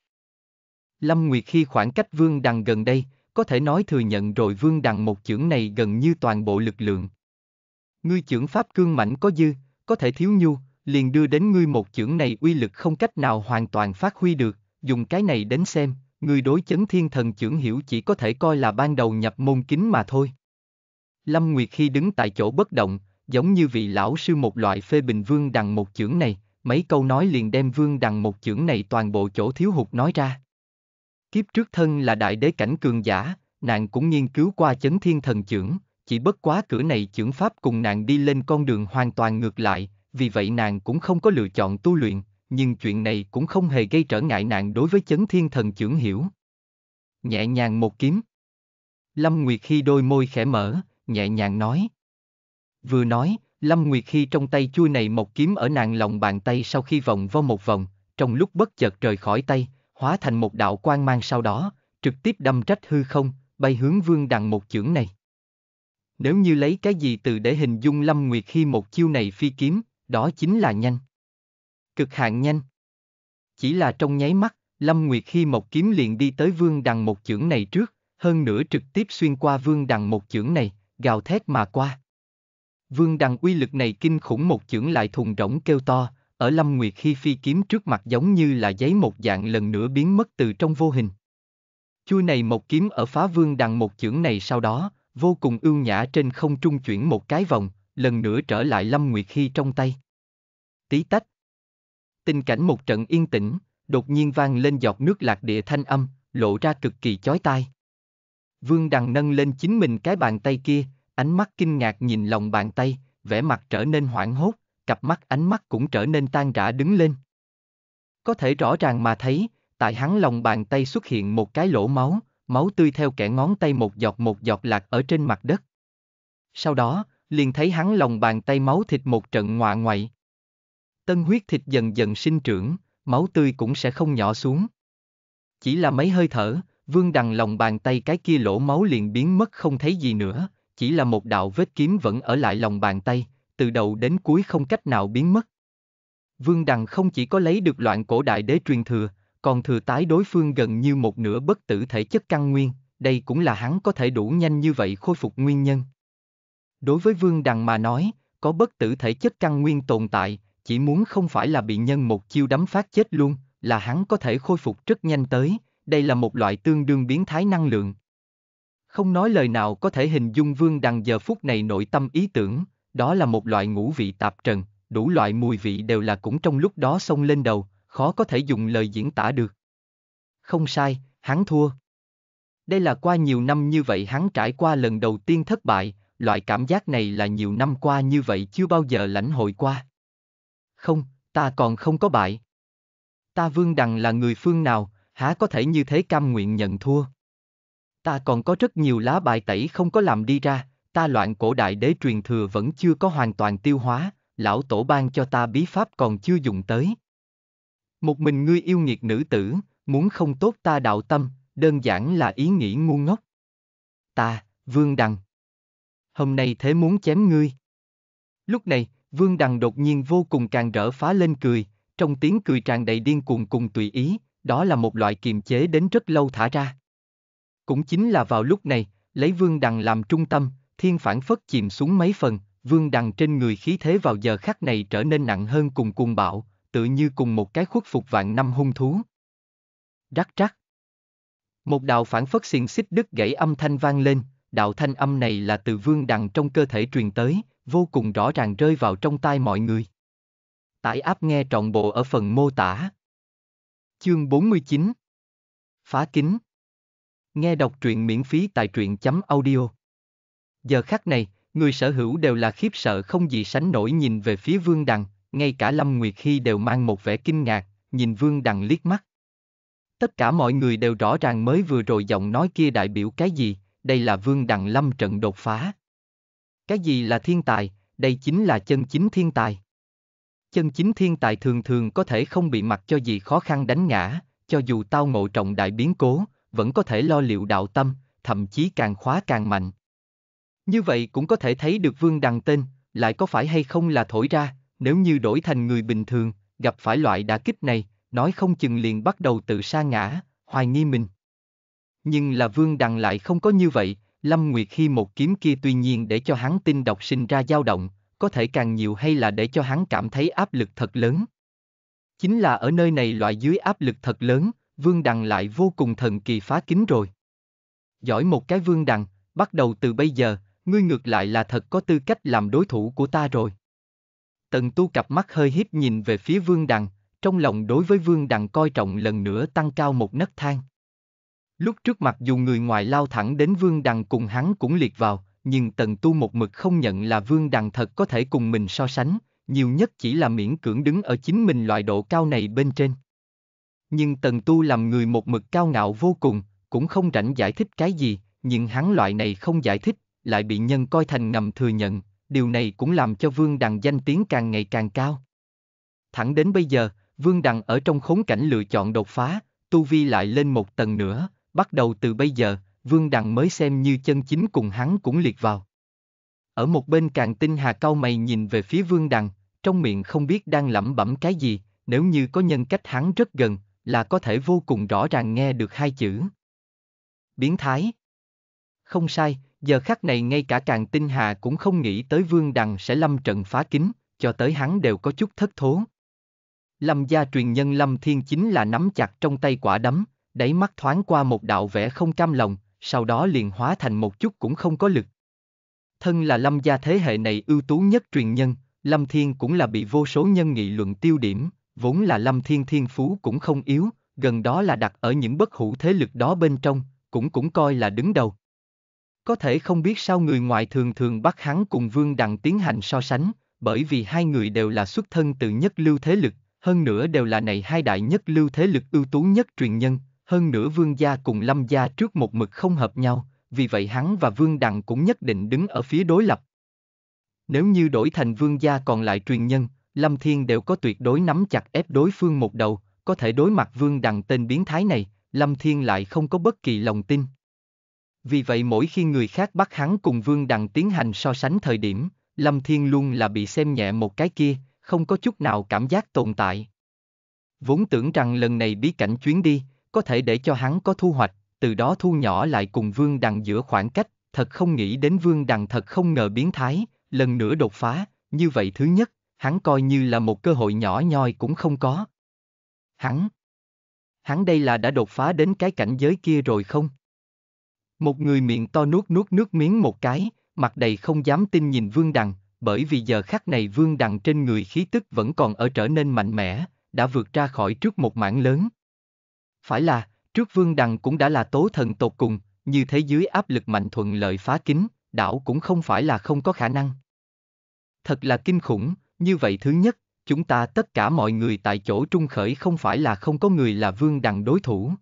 Lâm Nguyệt khi khoảng cách Vương Đằng gần đây, có thể nói thừa nhận rồi Vương Đằng một chưởng này gần như toàn bộ lực lượng. Ngươi chưởng pháp cương mảnh có dư, có thể thiếu nhu, liền đưa đến ngươi một chưởng này uy lực không cách nào hoàn toàn phát huy được, dùng cái này đến xem, ngươi đối chấn thiên thần chưởng hiểu chỉ có thể coi là ban đầu nhập môn kính mà thôi. Lâm Nguyệt khi đứng tại chỗ bất động, giống như vị lão sư một loại phê bình Vương Đằng một chưởng này, mấy câu nói liền đem Vương Đằng một chưởng này toàn bộ chỗ thiếu hụt nói ra. Kiếp trước thân là đại đế cảnh cường giả, nàng cũng nghiên cứu qua chấn thiên thần trưởng, chỉ bất quá cửa này trưởng pháp cùng nàng đi lên con đường hoàn toàn ngược lại, vì vậy nàng cũng không có lựa chọn tu luyện, nhưng chuyện này cũng không hề gây trở ngại nàng đối với chấn thiên thần trưởng hiểu. Nhẹ nhàng một kiếm. Lâm Nguyệt khi đôi môi khẽ mở, nhẹ nhàng nói. Vừa nói, Lâm Nguyệt khi trong tay chui này một kiếm ở nàng lòng bàn tay sau khi vòng vo một vòng, trong lúc bất chợt rời khỏi tay, hóa thành một đạo quan mang sau đó, trực tiếp đâm trách hư không, bay hướng vương đằng một chưởng này. Nếu như lấy cái gì từ để hình dung Lâm Nguyệt khi một chiêu này phi kiếm, đó chính là nhanh. Cực hạn nhanh. Chỉ là trong nháy mắt, Lâm Nguyệt khi một kiếm liền đi tới vương đằng một chưởng này trước, hơn nữa trực tiếp xuyên qua vương đằng một chưởng này, gào thét mà qua. Vương đằng uy lực này kinh khủng một chưởng lại thùng rỗng kêu to, ở Lâm Nguyệt khi phi kiếm trước mặt giống như là giấy một dạng lần nữa biến mất từ trong vô hình. Chui này một kiếm ở phá vương đằng một chưởng này sau đó, vô cùng ưu nhã trên không trung chuyển một cái vòng, lần nữa trở lại Lâm Nguyệt khi trong tay. Tí tách. Tình cảnh một trận yên tĩnh, đột nhiên vang lên giọt nước lạc địa thanh âm, lộ ra cực kỳ chói tai. Vương Đằng nâng lên chính mình cái bàn tay kia, ánh mắt kinh ngạc nhìn lòng bàn tay, vẻ mặt trở nên hoảng hốt cặp mắt ánh mắt cũng trở nên tan rã đứng lên. Có thể rõ ràng mà thấy, tại hắn lòng bàn tay xuất hiện một cái lỗ máu, máu tươi theo kẻ ngón tay một giọt một giọt lạc ở trên mặt đất. Sau đó, liền thấy hắn lòng bàn tay máu thịt một trận ngoạ ngoại. Tân huyết thịt dần dần sinh trưởng, máu tươi cũng sẽ không nhỏ xuống. Chỉ là mấy hơi thở, vương đằng lòng bàn tay cái kia lỗ máu liền biến mất không thấy gì nữa, chỉ là một đạo vết kiếm vẫn ở lại lòng bàn tay từ đầu đến cuối không cách nào biến mất. Vương Đằng không chỉ có lấy được loạn cổ đại đế truyền thừa, còn thừa tái đối phương gần như một nửa bất tử thể chất căn nguyên, đây cũng là hắn có thể đủ nhanh như vậy khôi phục nguyên nhân. Đối với Vương Đằng mà nói, có bất tử thể chất căn nguyên tồn tại, chỉ muốn không phải là bị nhân một chiêu đấm phát chết luôn, là hắn có thể khôi phục rất nhanh tới, đây là một loại tương đương biến thái năng lượng. Không nói lời nào có thể hình dung Vương Đằng giờ phút này nội tâm ý tưởng, đó là một loại ngũ vị tạp trần, đủ loại mùi vị đều là cũng trong lúc đó xông lên đầu, khó có thể dùng lời diễn tả được. Không sai, hắn thua. Đây là qua nhiều năm như vậy hắn trải qua lần đầu tiên thất bại, loại cảm giác này là nhiều năm qua như vậy chưa bao giờ lãnh hội qua. Không, ta còn không có bại. Ta Vương Đằng là người phương nào, há có thể như thế cam nguyện nhận thua. Ta còn có rất nhiều lá bài tẩy không có làm đi ra, ta loạn cổ đại đế truyền thừa vẫn chưa có hoàn toàn tiêu hóa, lão tổ ban cho ta bí pháp còn chưa dùng tới. Một mình ngươi yêu nghiệt nữ tử, muốn không tốt ta đạo tâm, đơn giản là ý nghĩ ngu ngốc. Ta, Vương Đằng. Hôm nay thế muốn chém ngươi. Lúc này, Vương Đằng đột nhiên vô cùng càng rỡ phá lên cười, trong tiếng cười tràn đầy điên cuồng cùng tùy ý, đó là một loại kiềm chế đến rất lâu thả ra. Cũng chính là vào lúc này, lấy Vương Đằng làm trung tâm, thiên phản phất chìm xuống mấy phần, vương đằng trên người khí thế vào giờ khắc này trở nên nặng hơn cùng cuồng bạo, tự như cùng một cái khuất phục vạn năm hung thú. Rắc rắc. Một đạo phản phất xiềng xích đứt gãy âm thanh vang lên, đạo thanh âm này là từ vương đằng trong cơ thể truyền tới, vô cùng rõ ràng rơi vào trong tai mọi người. Tải áp nghe trọn bộ ở phần mô tả. Chương 49 Phá kính Nghe đọc truyện miễn phí tại truyện chấm audio Giờ khắc này, người sở hữu đều là khiếp sợ không gì sánh nổi nhìn về phía Vương Đằng, ngay cả Lâm Nguyệt khi đều mang một vẻ kinh ngạc, nhìn Vương Đằng liếc mắt. Tất cả mọi người đều rõ ràng mới vừa rồi giọng nói kia đại biểu cái gì, đây là Vương Đằng Lâm trận đột phá. Cái gì là thiên tài, đây chính là chân chính thiên tài. Chân chính thiên tài thường thường có thể không bị mặc cho gì khó khăn đánh ngã, cho dù tao ngộ trọng đại biến cố, vẫn có thể lo liệu đạo tâm, thậm chí càng khóa càng mạnh. Như vậy cũng có thể thấy được Vương Đằng tên, lại có phải hay không là thổi ra, nếu như đổi thành người bình thường, gặp phải loại đả kích này, nói không chừng liền bắt đầu tự sa ngã, hoài nghi mình. Nhưng là Vương Đằng lại không có như vậy, Lâm Nguyệt khi một kiếm kia tuy nhiên để cho hắn tin độc sinh ra dao động, có thể càng nhiều hay là để cho hắn cảm thấy áp lực thật lớn. Chính là ở nơi này loại dưới áp lực thật lớn, Vương Đằng lại vô cùng thần kỳ phá kính rồi. Giỏi một cái Vương Đằng, bắt đầu từ bây giờ, ngươi ngược lại là thật có tư cách làm đối thủ của ta rồi. Tần tu cặp mắt hơi híp nhìn về phía vương đằng, trong lòng đối với vương đằng coi trọng lần nữa tăng cao một nấc thang. Lúc trước mặc dù người ngoài lao thẳng đến vương đằng cùng hắn cũng liệt vào, nhưng tần tu một mực không nhận là vương đằng thật có thể cùng mình so sánh, nhiều nhất chỉ là miễn cưỡng đứng ở chính mình loại độ cao này bên trên. Nhưng tần tu làm người một mực cao ngạo vô cùng, cũng không rảnh giải thích cái gì, nhưng hắn loại này không giải thích, lại bị nhân coi thành ngầm thừa nhận, điều này cũng làm cho Vương Đằng danh tiếng càng ngày càng cao. Thẳng đến bây giờ, Vương Đằng ở trong khốn cảnh lựa chọn đột phá, tu vi lại lên một tầng nữa, bắt đầu từ bây giờ, Vương Đằng mới xem như chân chính cùng hắn cũng liệt vào. Ở một bên càng tinh hà cao mày nhìn về phía Vương Đằng, trong miệng không biết đang lẩm bẩm cái gì, nếu như có nhân cách hắn rất gần, là có thể vô cùng rõ ràng nghe được hai chữ. Biến thái. Không sai, giờ khắc này ngay cả càng tinh hà cũng không nghĩ tới Vương Đằng sẽ lâm trận phá kính, cho tới hắn đều có chút thất thố. Lâm gia truyền nhân Lâm Thiên chính là nắm chặt trong tay quả đấm, đáy mắt thoáng qua một đạo vẻ không cam lòng, sau đó liền hóa thành một chút cũng không có lực. Thân là Lâm gia thế hệ này ưu tú nhất truyền nhân, Lâm Thiên cũng là bị vô số nhân nghị luận tiêu điểm, vốn là Lâm Thiên thiên phú cũng không yếu, gần đó là đặt ở những bất hủ thế lực đó bên trong, cũng cũng coi là đứng đầu. Có thể không biết sao người ngoại thường thường bắt hắn cùng Vương Đằng tiến hành so sánh, bởi vì hai người đều là xuất thân từ nhất lưu thế lực, hơn nữa đều là này hai đại nhất lưu thế lực ưu tú nhất truyền nhân, hơn nữa Vương gia cùng Lâm gia trước một mực không hợp nhau, vì vậy hắn và Vương Đằng cũng nhất định đứng ở phía đối lập. Nếu như đổi thành Vương gia còn lại truyền nhân, Lâm Thiên đều có tuyệt đối nắm chặt ép đối phương một đầu, có thể đối mặt Vương Đằng tên biến thái này, Lâm Thiên lại không có bất kỳ lòng tin. Vì vậy mỗi khi người khác bắt hắn cùng Vương Đằng tiến hành so sánh thời điểm, Lâm Thiên luôn là bị xem nhẹ một cái kia, không có chút nào cảm giác tồn tại. Vốn tưởng rằng lần này bí cảnh chuyến đi, có thể để cho hắn có thu hoạch, từ đó thu nhỏ lại cùng Vương Đằng giữa khoảng cách, thật không nghĩ đến Vương Đằng thật không ngờ biến thái, lần nữa đột phá, như vậy thứ nhất, hắn coi như là một cơ hội nhỏ nhoi cũng không có. Hắn. Hắn đây là đã đột phá đến cái cảnh giới kia rồi không? Một người miệng to nuốt nuốt nước miếng một cái, mặt đầy không dám tin nhìn Vương Đằng, bởi vì giờ khắc này Vương Đằng trên người khí tức vẫn còn ở trở nên mạnh mẽ, đã vượt ra khỏi trước một mảng lớn. Phải là, trước Vương Đằng cũng đã là tố thần tột cùng, như thế dưới áp lực mạnh thuận lợi phá kính, đảo cũng không phải là không có khả năng. Thật là kinh khủng, như vậy thứ nhất, chúng ta tất cả mọi người tại chỗ trung khởi không phải là không có người là Vương Đằng đối thủ.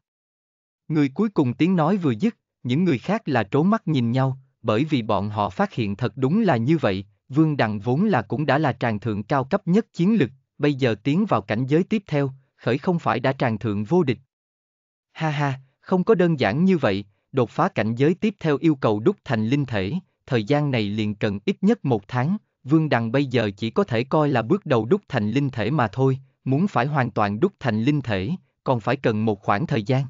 Người cuối cùng tiếng nói vừa dứt, những người khác là trố mắt nhìn nhau, bởi vì bọn họ phát hiện thật đúng là như vậy, Vương Đằng vốn là cũng đã là tràng thượng cao cấp nhất chiến lực, bây giờ tiến vào cảnh giới tiếp theo, khởi không phải đã tràng thượng vô địch. Ha ha, không có đơn giản như vậy, đột phá cảnh giới tiếp theo yêu cầu đúc thành linh thể, thời gian này liền cần ít nhất một tháng, Vương Đằng bây giờ chỉ có thể coi là bước đầu đúc thành linh thể mà thôi, muốn phải hoàn toàn đúc thành linh thể, còn phải cần một khoảng thời gian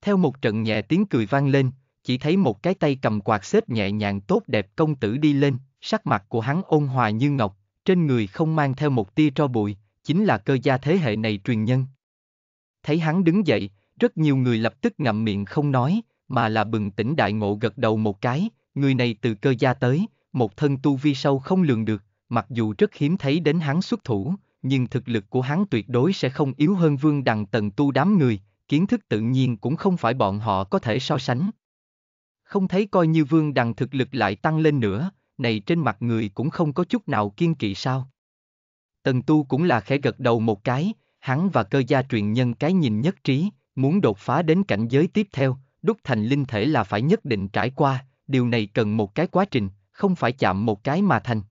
theo một trận nhẹ tiếng cười vang lên, chỉ thấy một cái tay cầm quạt xếp nhẹ nhàng tốt đẹp công tử đi lên, sắc mặt của hắn ôn hòa như ngọc, trên người không mang theo một tia tro bụi, chính là cơ gia thế hệ này truyền nhân. Thấy hắn đứng dậy, rất nhiều người lập tức ngậm miệng không nói, mà là bừng tỉnh đại ngộ gật đầu một cái, người này từ cơ gia tới, một thân tu vi sâu không lường được, mặc dù rất hiếm thấy đến hắn xuất thủ, nhưng thực lực của hắn tuyệt đối sẽ không yếu hơn vương đằng tần tu đám người, kiến thức tự nhiên cũng không phải bọn họ có thể so sánh. Không thấy coi như vương đằng thực lực lại tăng lên nữa, này trên mặt người cũng không có chút nào kiên kỵ sao. Tần tu cũng là khẽ gật đầu một cái, hắn và cơ gia truyền nhân cái nhìn nhất trí, muốn đột phá đến cảnh giới tiếp theo, đúc thành linh thể là phải nhất định trải qua, điều này cần một cái quá trình, không phải chạm một cái mà thành.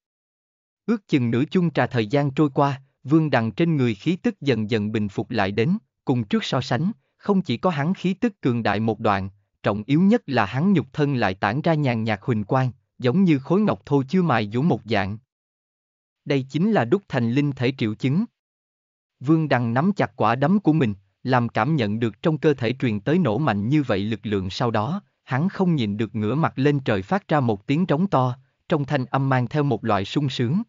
Ước chừng nửa chung trà thời gian trôi qua, vương đằng trên người khí tức dần dần bình phục lại đến, cùng trước so sánh, không chỉ có hắn khí tức cường đại một đoạn, trọng yếu nhất là hắn nhục thân lại tản ra nhàn nhạt huỳnh quang, giống như khối ngọc thô chưa mài dũa một dạng. Đây chính là đúc thành linh thể triệu chứng. Vương Đằng nắm chặt quả đấm của mình, làm cảm nhận được trong cơ thể truyền tới nổ mạnh như vậy lực lượng sau đó, hắn không nhìn được ngửa mặt lên trời phát ra một tiếng trống to, trong thanh âm mang theo một loại sung sướng.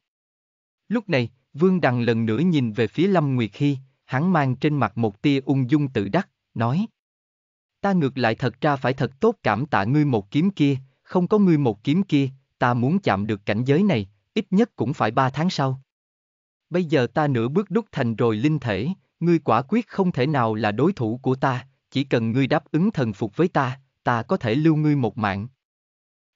Lúc này, Vương Đằng lần nữa nhìn về phía Lâm Nguyệt Hy, hắn mang trên mặt một tia ung dung tự đắc, nói. Ta ngược lại thật ra phải thật tốt cảm tạ ngươi một kiếm kia, không có ngươi một kiếm kia, ta muốn chạm được cảnh giới này, ít nhất cũng phải ba tháng sau. Bây giờ ta nửa bước đúc thành rồi linh thể, ngươi quả quyết không thể nào là đối thủ của ta, chỉ cần ngươi đáp ứng thần phục với ta, ta có thể lưu ngươi một mạng.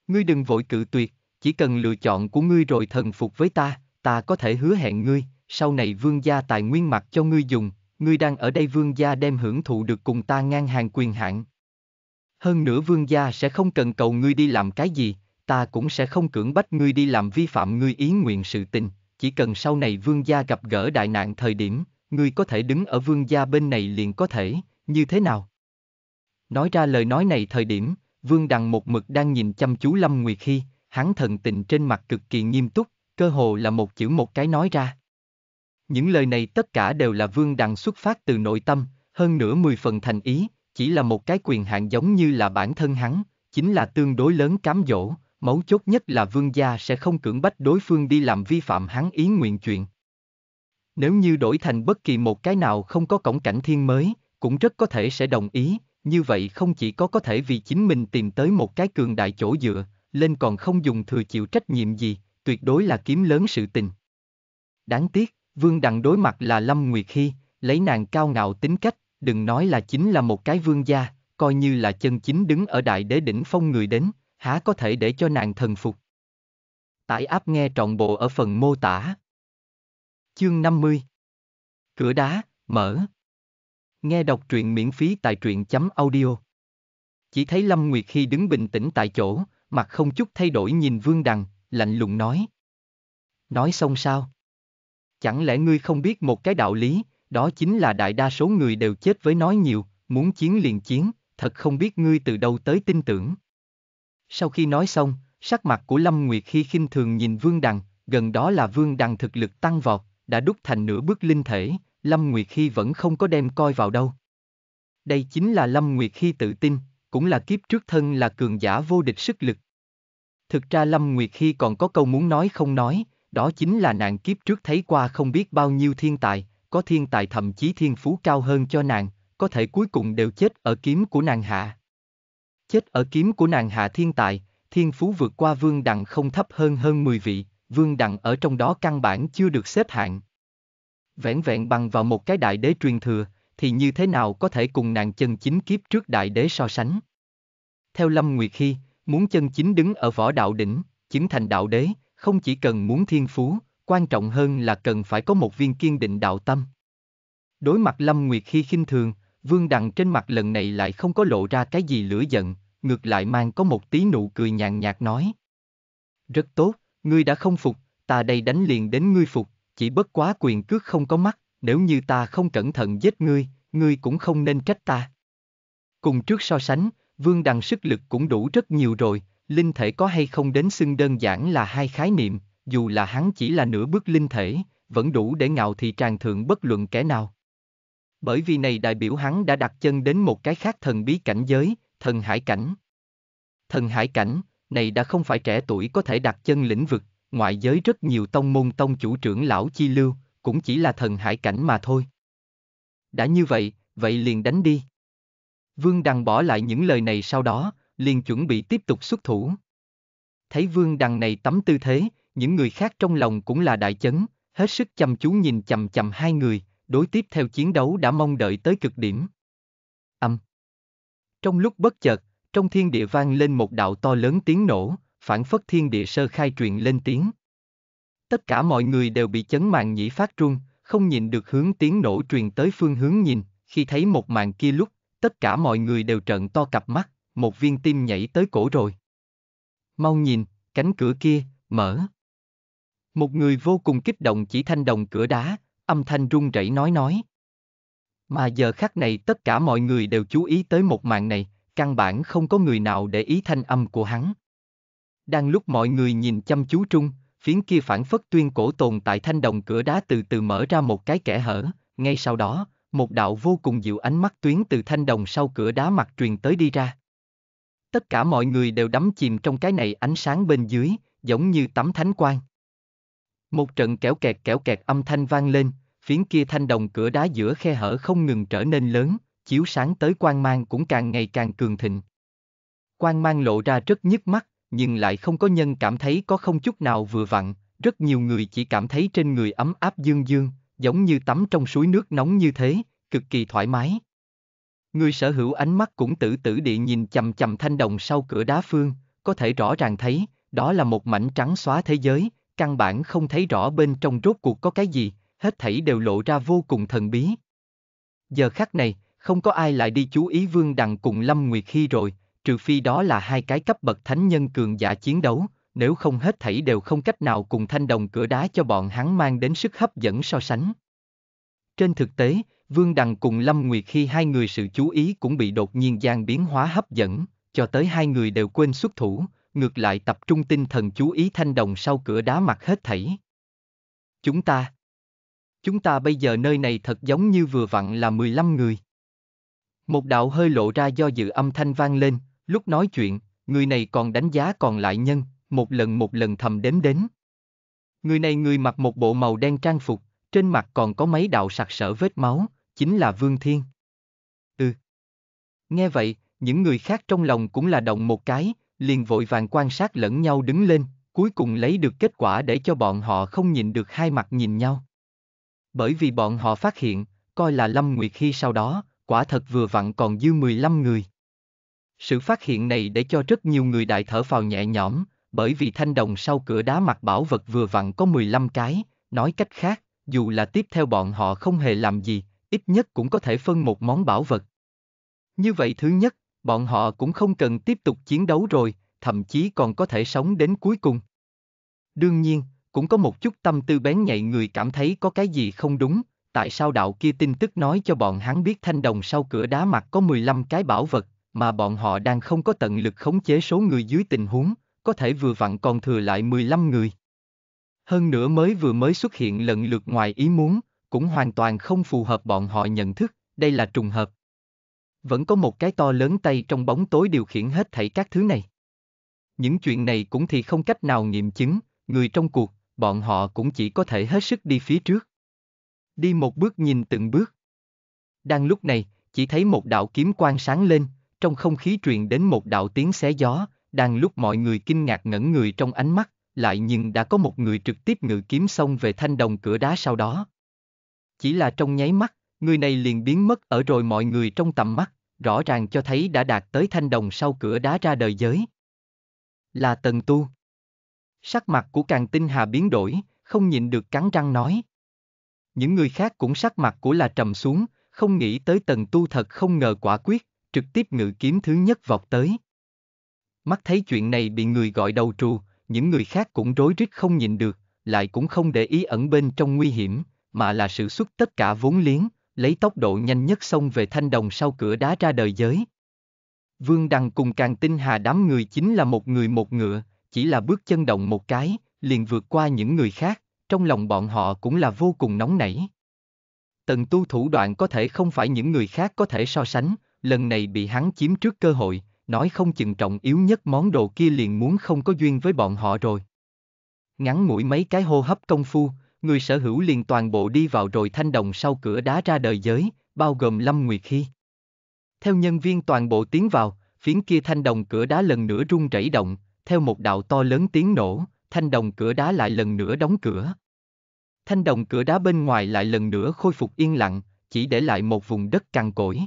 Ngươi đừng vội cự tuyệt, chỉ cần lựa chọn của ngươi rồi thần phục với ta, ta có thể hứa hẹn ngươi, sau này vương gia tài nguyên mặt cho ngươi dùng, ngươi đang ở đây vương gia đem hưởng thụ được cùng ta ngang hàng quyền hạn. Hơn nữa vương gia sẽ không cần cầu ngươi đi làm cái gì, ta cũng sẽ không cưỡng bách ngươi đi làm vi phạm ngươi ý nguyện sự tình, chỉ cần sau này vương gia gặp gỡ đại nạn thời điểm, ngươi có thể đứng ở vương gia bên này liền có thể, như thế nào? Nói ra lời nói này thời điểm, vương đằng một mực đang nhìn chăm chú Lâm Nguyệt khi, hắn thần tình trên mặt cực kỳ nghiêm túc, cơ hồ là một chữ một cái nói ra. Những lời này tất cả đều là Vương Đằng xuất phát từ nội tâm, hơn nữa mười phần thành ý, chỉ là một cái quyền hạn giống như là bản thân hắn, chính là tương đối lớn cám dỗ, mấu chốt nhất là Vương gia sẽ không cưỡng bách đối phương đi làm vi phạm hắn ý nguyện chuyện. Nếu như đổi thành bất kỳ một cái nào không có cổng cảnh thiên mới, cũng rất có thể sẽ đồng ý, như vậy không chỉ có có thể vì chính mình tìm tới một cái cường đại chỗ dựa, lên còn không dùng thừa chịu trách nhiệm gì, tuyệt đối là kiếm lớn sự tình. Đáng tiếc, Vương Đằng đối mặt là Lâm Nguyệt Hy, lấy nàng cao ngạo tính cách, đừng nói là chính là một cái vương gia, coi như là chân chính đứng ở đại đế đỉnh phong người đến, há có thể để cho nàng thần phục. Tải áp nghe trọn bộ ở phần mô tả. Chương 50 Cửa đá, mở Nghe đọc truyện miễn phí tại truyện chấm audio Chỉ thấy Lâm Nguyệt khi đứng bình tĩnh tại chỗ, mặt không chút thay đổi nhìn Vương Đằng, lạnh lùng nói. Nói xong sao? Chẳng lẽ ngươi không biết một cái đạo lý, đó chính là đại đa số người đều chết với nói nhiều, muốn chiến liền chiến, thật không biết ngươi từ đâu tới tin tưởng. Sau khi nói xong, sắc mặt của Lâm Nguyệt khi khinh thường nhìn Vương Đằng, gần đó là Vương Đằng thực lực tăng vọt, đã đúc thành nửa bước linh thể, Lâm Nguyệt khi vẫn không có đem coi vào đâu. Đây chính là Lâm Nguyệt khi tự tin, cũng là kiếp trước thân là cường giả vô địch sức lực. Thực ra Lâm Nguyệt khi còn có câu muốn nói không nói, đó chính là nàng kiếp trước thấy qua không biết bao nhiêu thiên tài, có thiên tài thậm chí thiên phú cao hơn cho nàng, có thể cuối cùng đều chết ở kiếm của nàng hạ. Chết ở kiếm của nàng hạ thiên tài, thiên phú vượt qua vương đằng không thấp hơn hơn 10 vị, vương đằng ở trong đó căn bản chưa được xếp hạng. vẹn vẹn bằng vào một cái đại đế truyền thừa, thì như thế nào có thể cùng nàng chân chính kiếp trước đại đế so sánh. Theo Lâm Nguyệt Hy, muốn chân chính đứng ở võ đạo đỉnh, chứng thành đạo đế, không chỉ cần muốn thiên phú, quan trọng hơn là cần phải có một viên kiên định đạo tâm. Đối mặt Lâm Nguyệt khi khinh thường, Vương Đằng trên mặt lần này lại không có lộ ra cái gì lửa giận, ngược lại mang có một tí nụ cười nhàn nhạt nói. Rất tốt, ngươi đã không phục, ta đây đánh liền đến ngươi phục, chỉ bất quá quyền cước không có mắt, nếu như ta không cẩn thận giết ngươi, ngươi cũng không nên trách ta. Cùng trước so sánh, Vương Đằng sức lực cũng đủ rất nhiều rồi, linh thể có hay không đến xưng đơn giản là hai khái niệm, dù là hắn chỉ là nửa bước linh thể, vẫn đủ để ngạo thị tràng thượng bất luận kẻ nào. Bởi vì này đại biểu hắn đã đặt chân đến một cái khác thần bí cảnh giới, thần hải cảnh. Thần hải cảnh, này đã không phải trẻ tuổi có thể đặt chân lĩnh vực, ngoại giới rất nhiều tông môn tông chủ trưởng lão chi lưu, cũng chỉ là thần hải cảnh mà thôi. Đã như vậy, vậy liền đánh đi. Vương Đằng bỏ lại những lời này sau đó, liền chuẩn bị tiếp tục xuất thủ. Thấy vương đằng này tắm tư thế, những người khác trong lòng cũng là đại chấn, hết sức chăm chú nhìn chầm chầm hai người, đối tiếp theo chiến đấu đã mong đợi tới cực điểm. Âm. Trong lúc bất chợt, trong thiên địa vang lên một đạo to lớn tiếng nổ, phản phất thiên địa sơ khai truyền lên tiếng. Tất cả mọi người đều bị chấn màn nhĩ phát run, không nhìn được hướng tiếng nổ truyền tới phương hướng nhìn, khi thấy một màn kia lúc, tất cả mọi người đều trợn to cặp mắt, một viên tim nhảy tới cổ rồi. Mau nhìn, cánh cửa kia, mở. Một người vô cùng kích động chỉ thanh đồng cửa đá, âm thanh run rẩy nói nói. Mà giờ khắc này tất cả mọi người đều chú ý tới một màn này, căn bản không có người nào để ý thanh âm của hắn. Đang lúc mọi người nhìn chăm chú trung, phiến kia phản phất tuyên cổ tồn tại thanh đồng cửa đá từ từ mở ra một cái kẽ hở, ngay sau đó, một đạo vô cùng dịu ánh mắt tuyến từ thanh đồng sau cửa đá mặt truyền tới đi ra. Tất cả mọi người đều đắm chìm trong cái này ánh sáng bên dưới, giống như tắm thánh quang. Một trận kéo kẹt kéo kẹt âm thanh vang lên, phiến kia thanh đồng cửa đá giữa khe hở không ngừng trở nên lớn, chiếu sáng tới quang mang cũng càng ngày càng cường thịnh. Quang mang lộ ra rất nhức mắt, nhưng lại không có nhân cảm thấy có không chút nào vừa vặn, rất nhiều người chỉ cảm thấy trên người ấm áp dương dương, giống như tắm trong suối nước nóng như thế, cực kỳ thoải mái. Người sở hữu ánh mắt cũng tử tử địa nhìn chầm chầm thanh đồng sau cửa đá phương, có thể rõ ràng thấy, đó là một mảnh trắng xóa thế giới, căn bản không thấy rõ bên trong rốt cuộc có cái gì, hết thảy đều lộ ra vô cùng thần bí. Giờ khắc này, không có ai lại đi chú ý Vương Đằng cùng Lâm Nguyệt Khi rồi, trừ phi đó là hai cái cấp bậc thánh nhân cường giả chiến đấu, nếu không hết thảy đều không cách nào cùng thanh đồng cửa đá cho bọn hắn mang đến sức hấp dẫn so sánh. Trên thực tế, Vương Đằng cùng Lâm Nguyệt khi hai người sự chú ý cũng bị đột nhiên gian biến hóa hấp dẫn, cho tới hai người đều quên xuất thủ, ngược lại tập trung tinh thần chú ý thanh đồng sau cửa đá mặt hết thảy. Chúng ta Chúng ta bây giờ nơi này thật giống như vừa vặn là 15 người. Một đạo hơi lộ ra do dự âm thanh vang lên, lúc nói chuyện, người này còn đánh giá còn lại nhân, một lần một lần thầm đếm đến. Người này người mặc một bộ màu đen trang phục, trên mặt còn có mấy đạo sặc sỡ vết máu, chính là Vương Thiên. Ừ. Nghe vậy, những người khác trong lòng cũng là động một cái, liền vội vàng quan sát lẫn nhau đứng lên, cuối cùng lấy được kết quả để cho bọn họ không nhìn được hai mặt nhìn nhau. Bởi vì bọn họ phát hiện, coi là Lâm Nguyệt Hy sau đó, quả thật vừa vặn còn dư 15 người. Sự phát hiện này để cho rất nhiều người đại thở vào nhẹ nhõm, bởi vì thanh đồng sau cửa đá mặt bảo vật vừa vặn có 15 cái, nói cách khác, dù là tiếp theo bọn họ không hề làm gì, ít nhất cũng có thể phân một món bảo vật. Như vậy thứ nhất, bọn họ cũng không cần tiếp tục chiến đấu rồi, thậm chí còn có thể sống đến cuối cùng. Đương nhiên, cũng có một chút tâm tư bén nhạy người cảm thấy có cái gì không đúng, tại sao đạo kia tin tức nói cho bọn hắn biết thanh đồng sau cửa đá mặt có 15 cái bảo vật, mà bọn họ đang không có tận lực khống chế số người dưới tình huống, có thể vừa vặn còn thừa lại 15 người. Hơn nữa mới vừa mới xuất hiện lần lượt ngoài ý muốn, cũng hoàn toàn không phù hợp bọn họ nhận thức, đây là trùng hợp. Vẫn có một cái to lớn tay trong bóng tối điều khiển hết thảy các thứ này. Những chuyện này cũng thì không cách nào nghiệm chứng, người trong cuộc, bọn họ cũng chỉ có thể hết sức đi phía trước. Đi một bước nhìn từng bước. Đang lúc này, chỉ thấy một đạo kiếm quang sáng lên, trong không khí truyền đến một đạo tiếng xé gió, đang lúc mọi người kinh ngạc ngẩn người trong ánh mắt, lại nhưng đã có một người trực tiếp ngự kiếm xông về thanh đồng cửa đá sau đó. Chỉ là trong nháy mắt, người này liền biến mất ở rồi mọi người trong tầm mắt, rõ ràng cho thấy đã đạt tới thanh đồng sau cửa đá ra đời giới. Là tần tu. Sắc mặt của càng tinh hà biến đổi, không nhịn được cắn răng nói. Những người khác cũng sắc mặt của là trầm xuống, không nghĩ tới tần tu thật không ngờ quả quyết, trực tiếp ngự kiếm thứ nhất vọt tới. Mắt thấy chuyện này bị người gọi đầu trù, những người khác cũng rối rít không nhìn được, lại cũng không để ý ẩn bên trong nguy hiểm, mà là sự xuất tất cả vốn liếng, lấy tốc độ nhanh nhất xông về thanh đồng sau cửa đá ra đời giới. Vương đăng cùng càng tinh hà đám người chính là một người một ngựa, chỉ là bước chân động một cái, liền vượt qua những người khác, trong lòng bọn họ cũng là vô cùng nóng nảy. Tần tu thủ đoạn có thể không phải những người khác có thể so sánh, lần này bị hắn chiếm trước cơ hội, nói không chừng trọng yếu nhất món đồ kia liền muốn không có duyên với bọn họ rồi. Ngắn ngủi mấy cái hô hấp công phu, người sở hữu liền toàn bộ đi vào rồi thanh đồng sau cửa đá ra đời giới, bao gồm Lâm Nguyệt Hy. Theo nhân viên toàn bộ tiến vào, phiến kia thanh đồng cửa đá lần nữa rung rẩy động, theo một đạo to lớn tiếng nổ, thanh đồng cửa đá lại lần nữa đóng cửa. Thanh đồng cửa đá bên ngoài lại lần nữa khôi phục yên lặng, chỉ để lại một vùng đất cằn cỗi.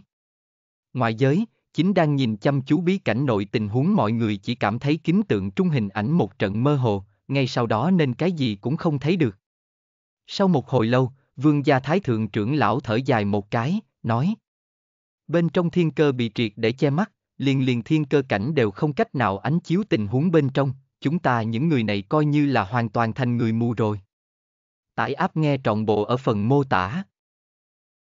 Ngoài giới, chính đang nhìn chăm chú bí cảnh nội tình huống mọi người chỉ cảm thấy kính tượng trung hình ảnh một trận mơ hồ, ngay sau đó nên cái gì cũng không thấy được. Sau một hồi lâu, vương gia thái thượng trưởng lão thở dài một cái, nói. Bên trong thiên cơ bị triệt để che mắt, liền liền thiên cơ cảnh đều không cách nào ánh chiếu tình huống bên trong, chúng ta những người này coi như là hoàn toàn thành người mù rồi. Tải áp nghe trọn bộ ở phần mô tả.